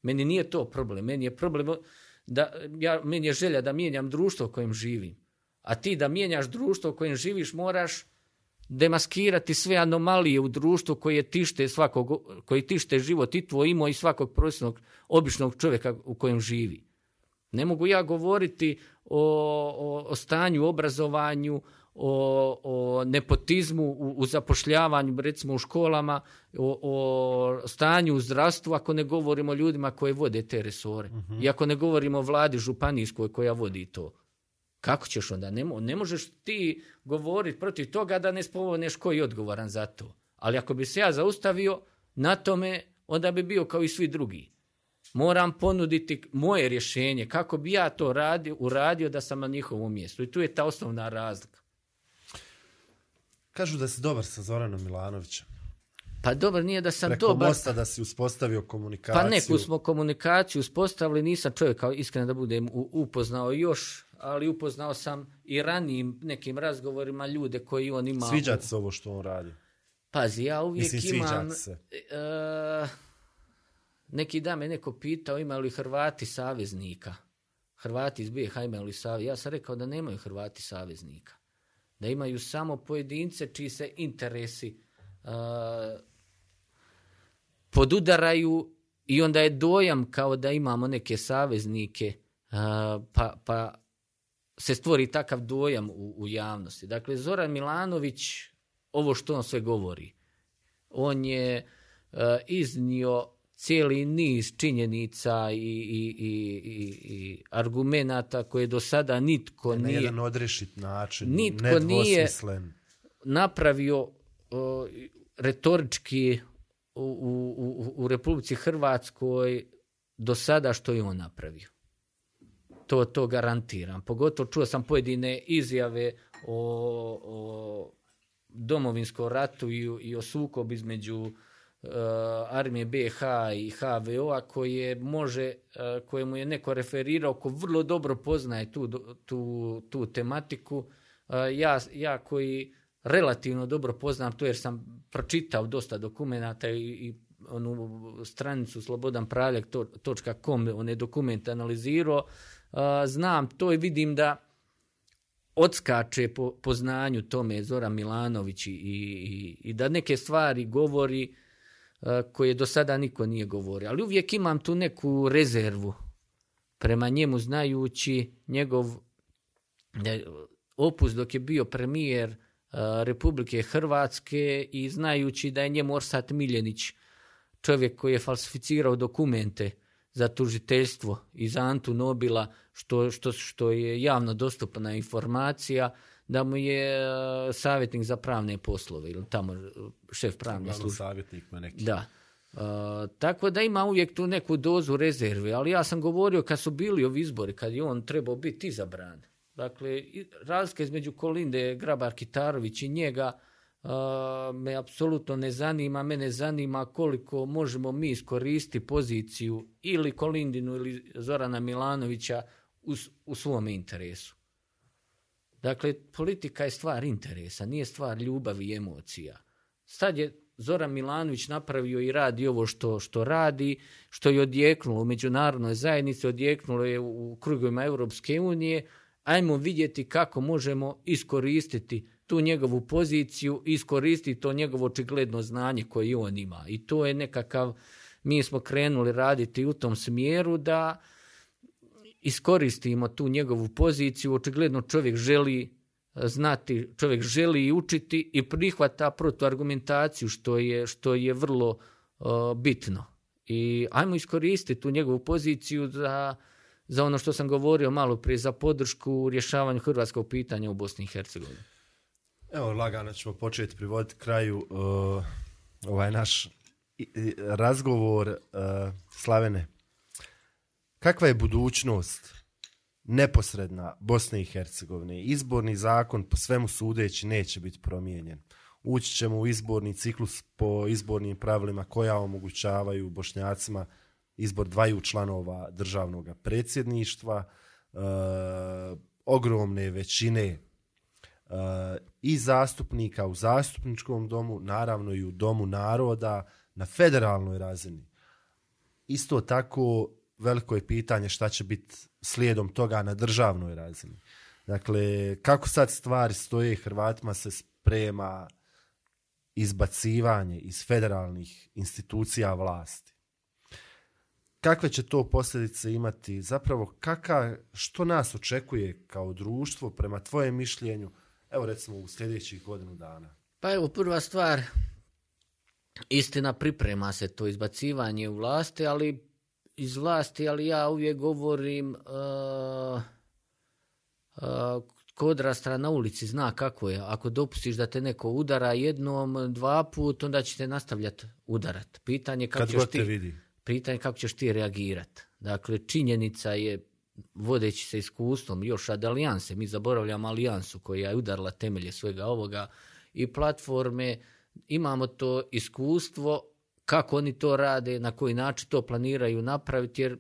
Meni nije to problem. Meni je problem da ja, meni je želja da mijenjam društvo u kojem živim. A ti da mijenjaš društvo u kojem živiš, moraš demaskirati sve anomalije u društvu koje tište, svakog, koje tište život i tvoj imo i svakog prosjednog običnog čovjeka u kojem živi. Ne mogu ja govoriti o, o, o stanju, obrazovanju, o, o nepotizmu u, u zapošljavanju, recimo u školama, o, o stanju u zdravstvu, ako ne govorimo ljudima koje vode te resore. Uh mhm. -huh. I ako ne govorimo vladi županijskoj koja vodi to. Kako ćeš onda? Ne, mo ne možeš ti govoriti protiv toga da ne spomeneš koji je odgovoran za to. Ali ako bi se ja zaustavio na tome, onda bi bio kao i svi drugi. Moram ponuditi moje rješenje kako bi ja to radio, uradio da sam na njihovom mjestu. I tu je ta osnovna razlika. Kažu da si dobar sa Zoranom Milanovićem. Pa dobro, nije da sam Preko dobar. Preko mosta da si uspostavio komunikaciju. Pa neku smo komunikaciju uspostavili, nisam čovjek, kao iskreno da budem upoznao još ali upoznao sam i ranijim nekim razgovorima ljude koji on ima. Sviđa se ovo što on radi? Pazi, ja uvijek Mislim, imam... Se. E, neki dan me neko pitao ima li Hrvati saveznika. Hrvati iz BiH imaju li savjeznika? Ja sam rekao da nemaju Hrvati saveznika. Da imaju samo pojedince čiji se interesi e, podudaraju i onda je dojam kao da imamo neke saveznike e, pa, pa se stvori takav dojam u, u javnosti. Dakle, Zoran Milanović, ovo što on sve govori, on je e, iznio cijeli niz činjenica i, i, i, i, i argumenta koje do sada nitko na nije... Na jedan odrešit način, nitko nedvosislen. Nitko nije napravio e, retorički u, u, u, u Republici Hrvatskoj do sada što je on napravio to, to garantiram. Pogotovo čuo sam pojedine izjave o, o domovinskom ratu i, i o sukob između uh, armije BH i HVO-a koje može, uh, e, kojemu je neko referirao, ko vrlo dobro poznaje tu, tu, tu tematiku, uh, ja, ja koji relativno dobro poznam to jer sam pročitao dosta dokumenta i, i onu stranicu slobodanpraljak.com, on je dokument analizirao, uh, znam to i vidim da odskače po, po znanju tome Zora Milanović i, i, i da neke stvari govori koje do sada niko nije govori. Ali uvijek imam tu neku rezervu prema njemu znajući njegov opus dok je bio premijer Republike Hrvatske i znajući da je njemu Orsat Miljenić čovjek koji je falsificirao dokumente uh, za tužiteljstvo i za Antu Nobila, što, što, što je javno dostupna informacija, da mu je e, savjetnik za pravne poslove ili tamo e, šef pravne službe. savjetnik ma neki. Da. Uh, tako da ima uvijek tu neku dozu rezervi, ali ja sam govorio kad su bili ovi izbori, kad je on trebao biti izabran. Dakle, razlika između Kolinde, Grabar Kitarović i njega, uh, me apsolutno ne zanima, mene zanima koliko možemo mi iskoristiti poziciju ili Kolindinu ili Zorana Milanovića u, u svom interesu. Dakle, politika je stvar interesa, nije stvar ljubavi i emocija. Sad je Zoran Milanović napravio i radi ovo što što radi, što je odjeknulo u međunarodnoj zajednici, odjeknulo je u krugovima Europske unije. Ajmo vidjeti kako možemo iskoristiti tu njegovu poziciju, iskoristi to njegovo očigledno znanje koje on ima. I to je nekakav, mi smo krenuli raditi u tom smjeru da iskoristimo tu njegovu poziciju, očigledno čovjek želi eh, znati, čovjek želi učiti i prihvata protuargumentaciju što je, što je vrlo uh, bitno. I ajmo iskoristiti tu njegovu poziciju za, za ono što sam govorio malo prije, za podršku rješavanju hrvatskog pitanja u Bosni i Hercegovini. Evo, lagano ćemo početi privoditi kraju uh, ovaj naš razgovor uh, Slavene. Kakva je budućnost neposredna Bosne i Hercegovine? Izborni zakon po svemu sudeći neće biti promijenjen. Ući ćemo u izborni ciklus po izbornim pravilima koja omogućavaju bošnjacima izbor dvaju članova državnog predsjedništva, uh, ogromne većine i zastupnika u zastupničkom domu, naravno i u domu naroda, na federalnoj razini. Isto tako veliko je pitanje šta će biti slijedom toga na državnoj razini. Dakle, kako sad stvari stoje, Hrvatima se sprema izbacivanje iz federalnih institucija vlasti. Kakve će to posljedice imati? Zapravo, kaka, što nas očekuje kao društvo prema tvojem mišljenju – evo recimo u sljedećih godinu dana? Pa evo, prva stvar, istina priprema se to izbacivanje u vlasti, ali iz vlasti, ali ja uvijek govorim uh, e, uh, e, kod rastra na ulici zna kako je. Ako dopustiš da te neko udara jednom, dva put, onda će te nastavljati udarat. Pitanje kako, Kad ćeš, ti, vidi. pitanje kako ćeš ti reagirat. Dakle, činjenica je vodeći se iskustvom, još od alijanse, mi zaboravljamo alijansu koja je udarla temelje svega ovoga i platforme, imamo to iskustvo kako oni to rade, na koji način to planiraju napraviti, jer...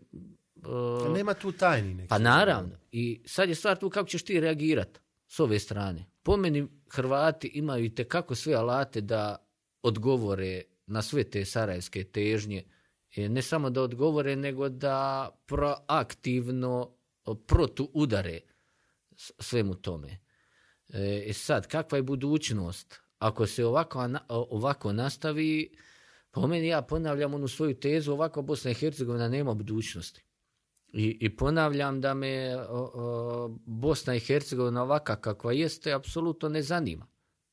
Uh, Nema tu tajni neki. Pa naravno. I sad je stvar tu kako ćeš ti reagirati s ove strane. Po meni Hrvati imaju i kako sve alate da odgovore na sve te sarajevske težnje uh, E, ne samo da odgovore, nego da proaktivno protu udare svemu tome. E, e sad, kakva je budućnost? Ako se ovako, ovako nastavi, po meni ja ponavljam onu svoju tezu, ovako Bosna i Hercegovina nema budućnosti. I, I ponavljam da me o, o, Bosna i Hercegovina ovaka kakva jeste, apsolutno ne zanima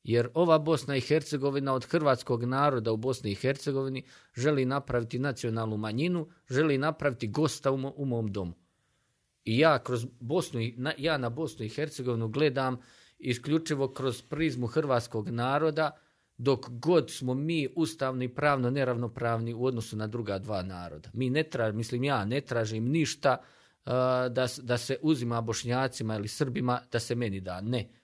jer ova Bosna i Hercegovina od hrvatskog naroda u Bosni i Hercegovini želi napraviti nacionalnu manjinu, želi napraviti gosta u, mo u mom domu. I ja, kroz Bosnu, na, ja na Bosnu i Hercegovinu gledam isključivo kroz prizmu hrvatskog naroda, dok god smo mi ustavni, pravno, neravnopravni u odnosu na druga dva naroda. Mi ne tra, mislim ja, ne tražim ništa uh, da, da se uzima bošnjacima ili srbima da se meni da. Ne. Uh,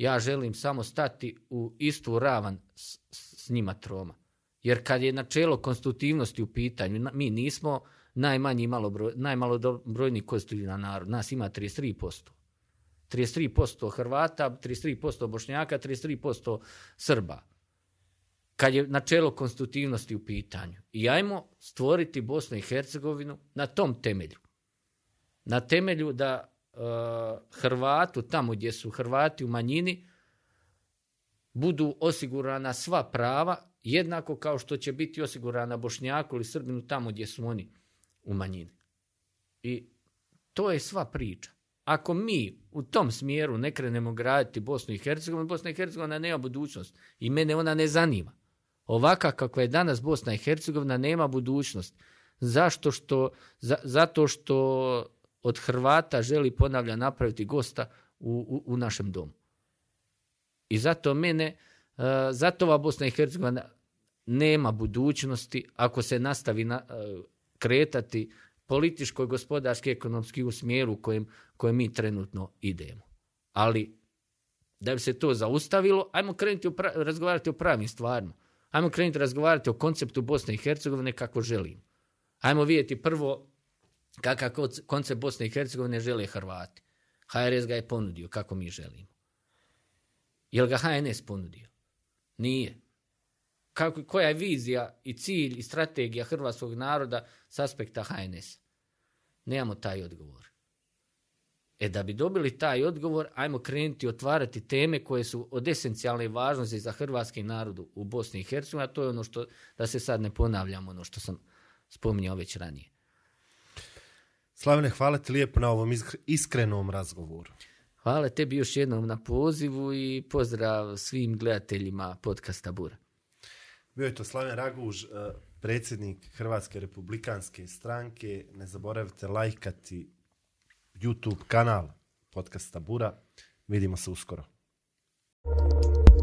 ja želim samo stati u istu ravan s, s, s njima troma. Jer kad je načelo konstitutivnosti u pitanju, na, mi nismo najmanji najmalo brojni konstitutivna narod, nas ima 33%. 33% Hrvata, 33% Bošnjaka, 33% Srba. Kad je načelo konstitutivnosti u pitanju. I ajmo stvoriti Bosnu i Hercegovinu na tom temelju. Na temelju da Eh, Hrvatu, tamo gdje su Hrvati u manjini, budu osigurana sva prava, jednako kao što će biti osigurana Bošnjaku ili Srbinu tamo gdje su oni u manjini. I to je sva priča. Ako mi u tom smjeru ne krenemo graditi Bosnu i Hercegovinu, Bosna i Hercegovina nema budućnost i mene ona ne zanima. Ovaka kakva je danas Bosna i Hercegovina nema budućnost. Zašto što, za, zato što od Hrvata želi ponavlja napraviti gosta u, u, u našem domu. I zato mene, e, zato ova Bosna i Hercegovina nema budućnosti ako se nastavi na, e, kretati političko, gospodarski, ekonomski u smjeru kojem, kojem mi trenutno idemo. Ali da bi se to zaustavilo, ajmo krenuti u pra, razgovarati o pravim stvarima. Ajmo krenuti razgovarati o konceptu Bosne i Hercegovine kako želim. Ajmo vidjeti prvo kakav koncept Bosne i Hercegovine žele Hrvati. HRS ga je ponudio kako mi želimo. Je li ga HNS ponudio? Nije. Kako, koja je vizija i cilj i strategija hrvatskog naroda s aspekta HNS? Nemamo taj odgovor. E da bi dobili taj odgovor, ajmo krenuti otvarati teme koje su od esencijalne važnosti za hrvatski narod u Bosni i Hercegovini, a to je ono što, da se sad ne ponavljamo, ono što sam spominjao već ranije. Slavene, hvala ti lijepo na ovom iskrenom razgovoru. Hvala tebi još jednom na pozivu i pozdrav svim gledateljima podcasta Bura. Bio je to Slavene Raguž, eh, predsjednik Hrvatske republikanske stranke. Ne zaboravite lajkati YouTube kanal podcasta Bura. Vidimo se uskoro. Thank you.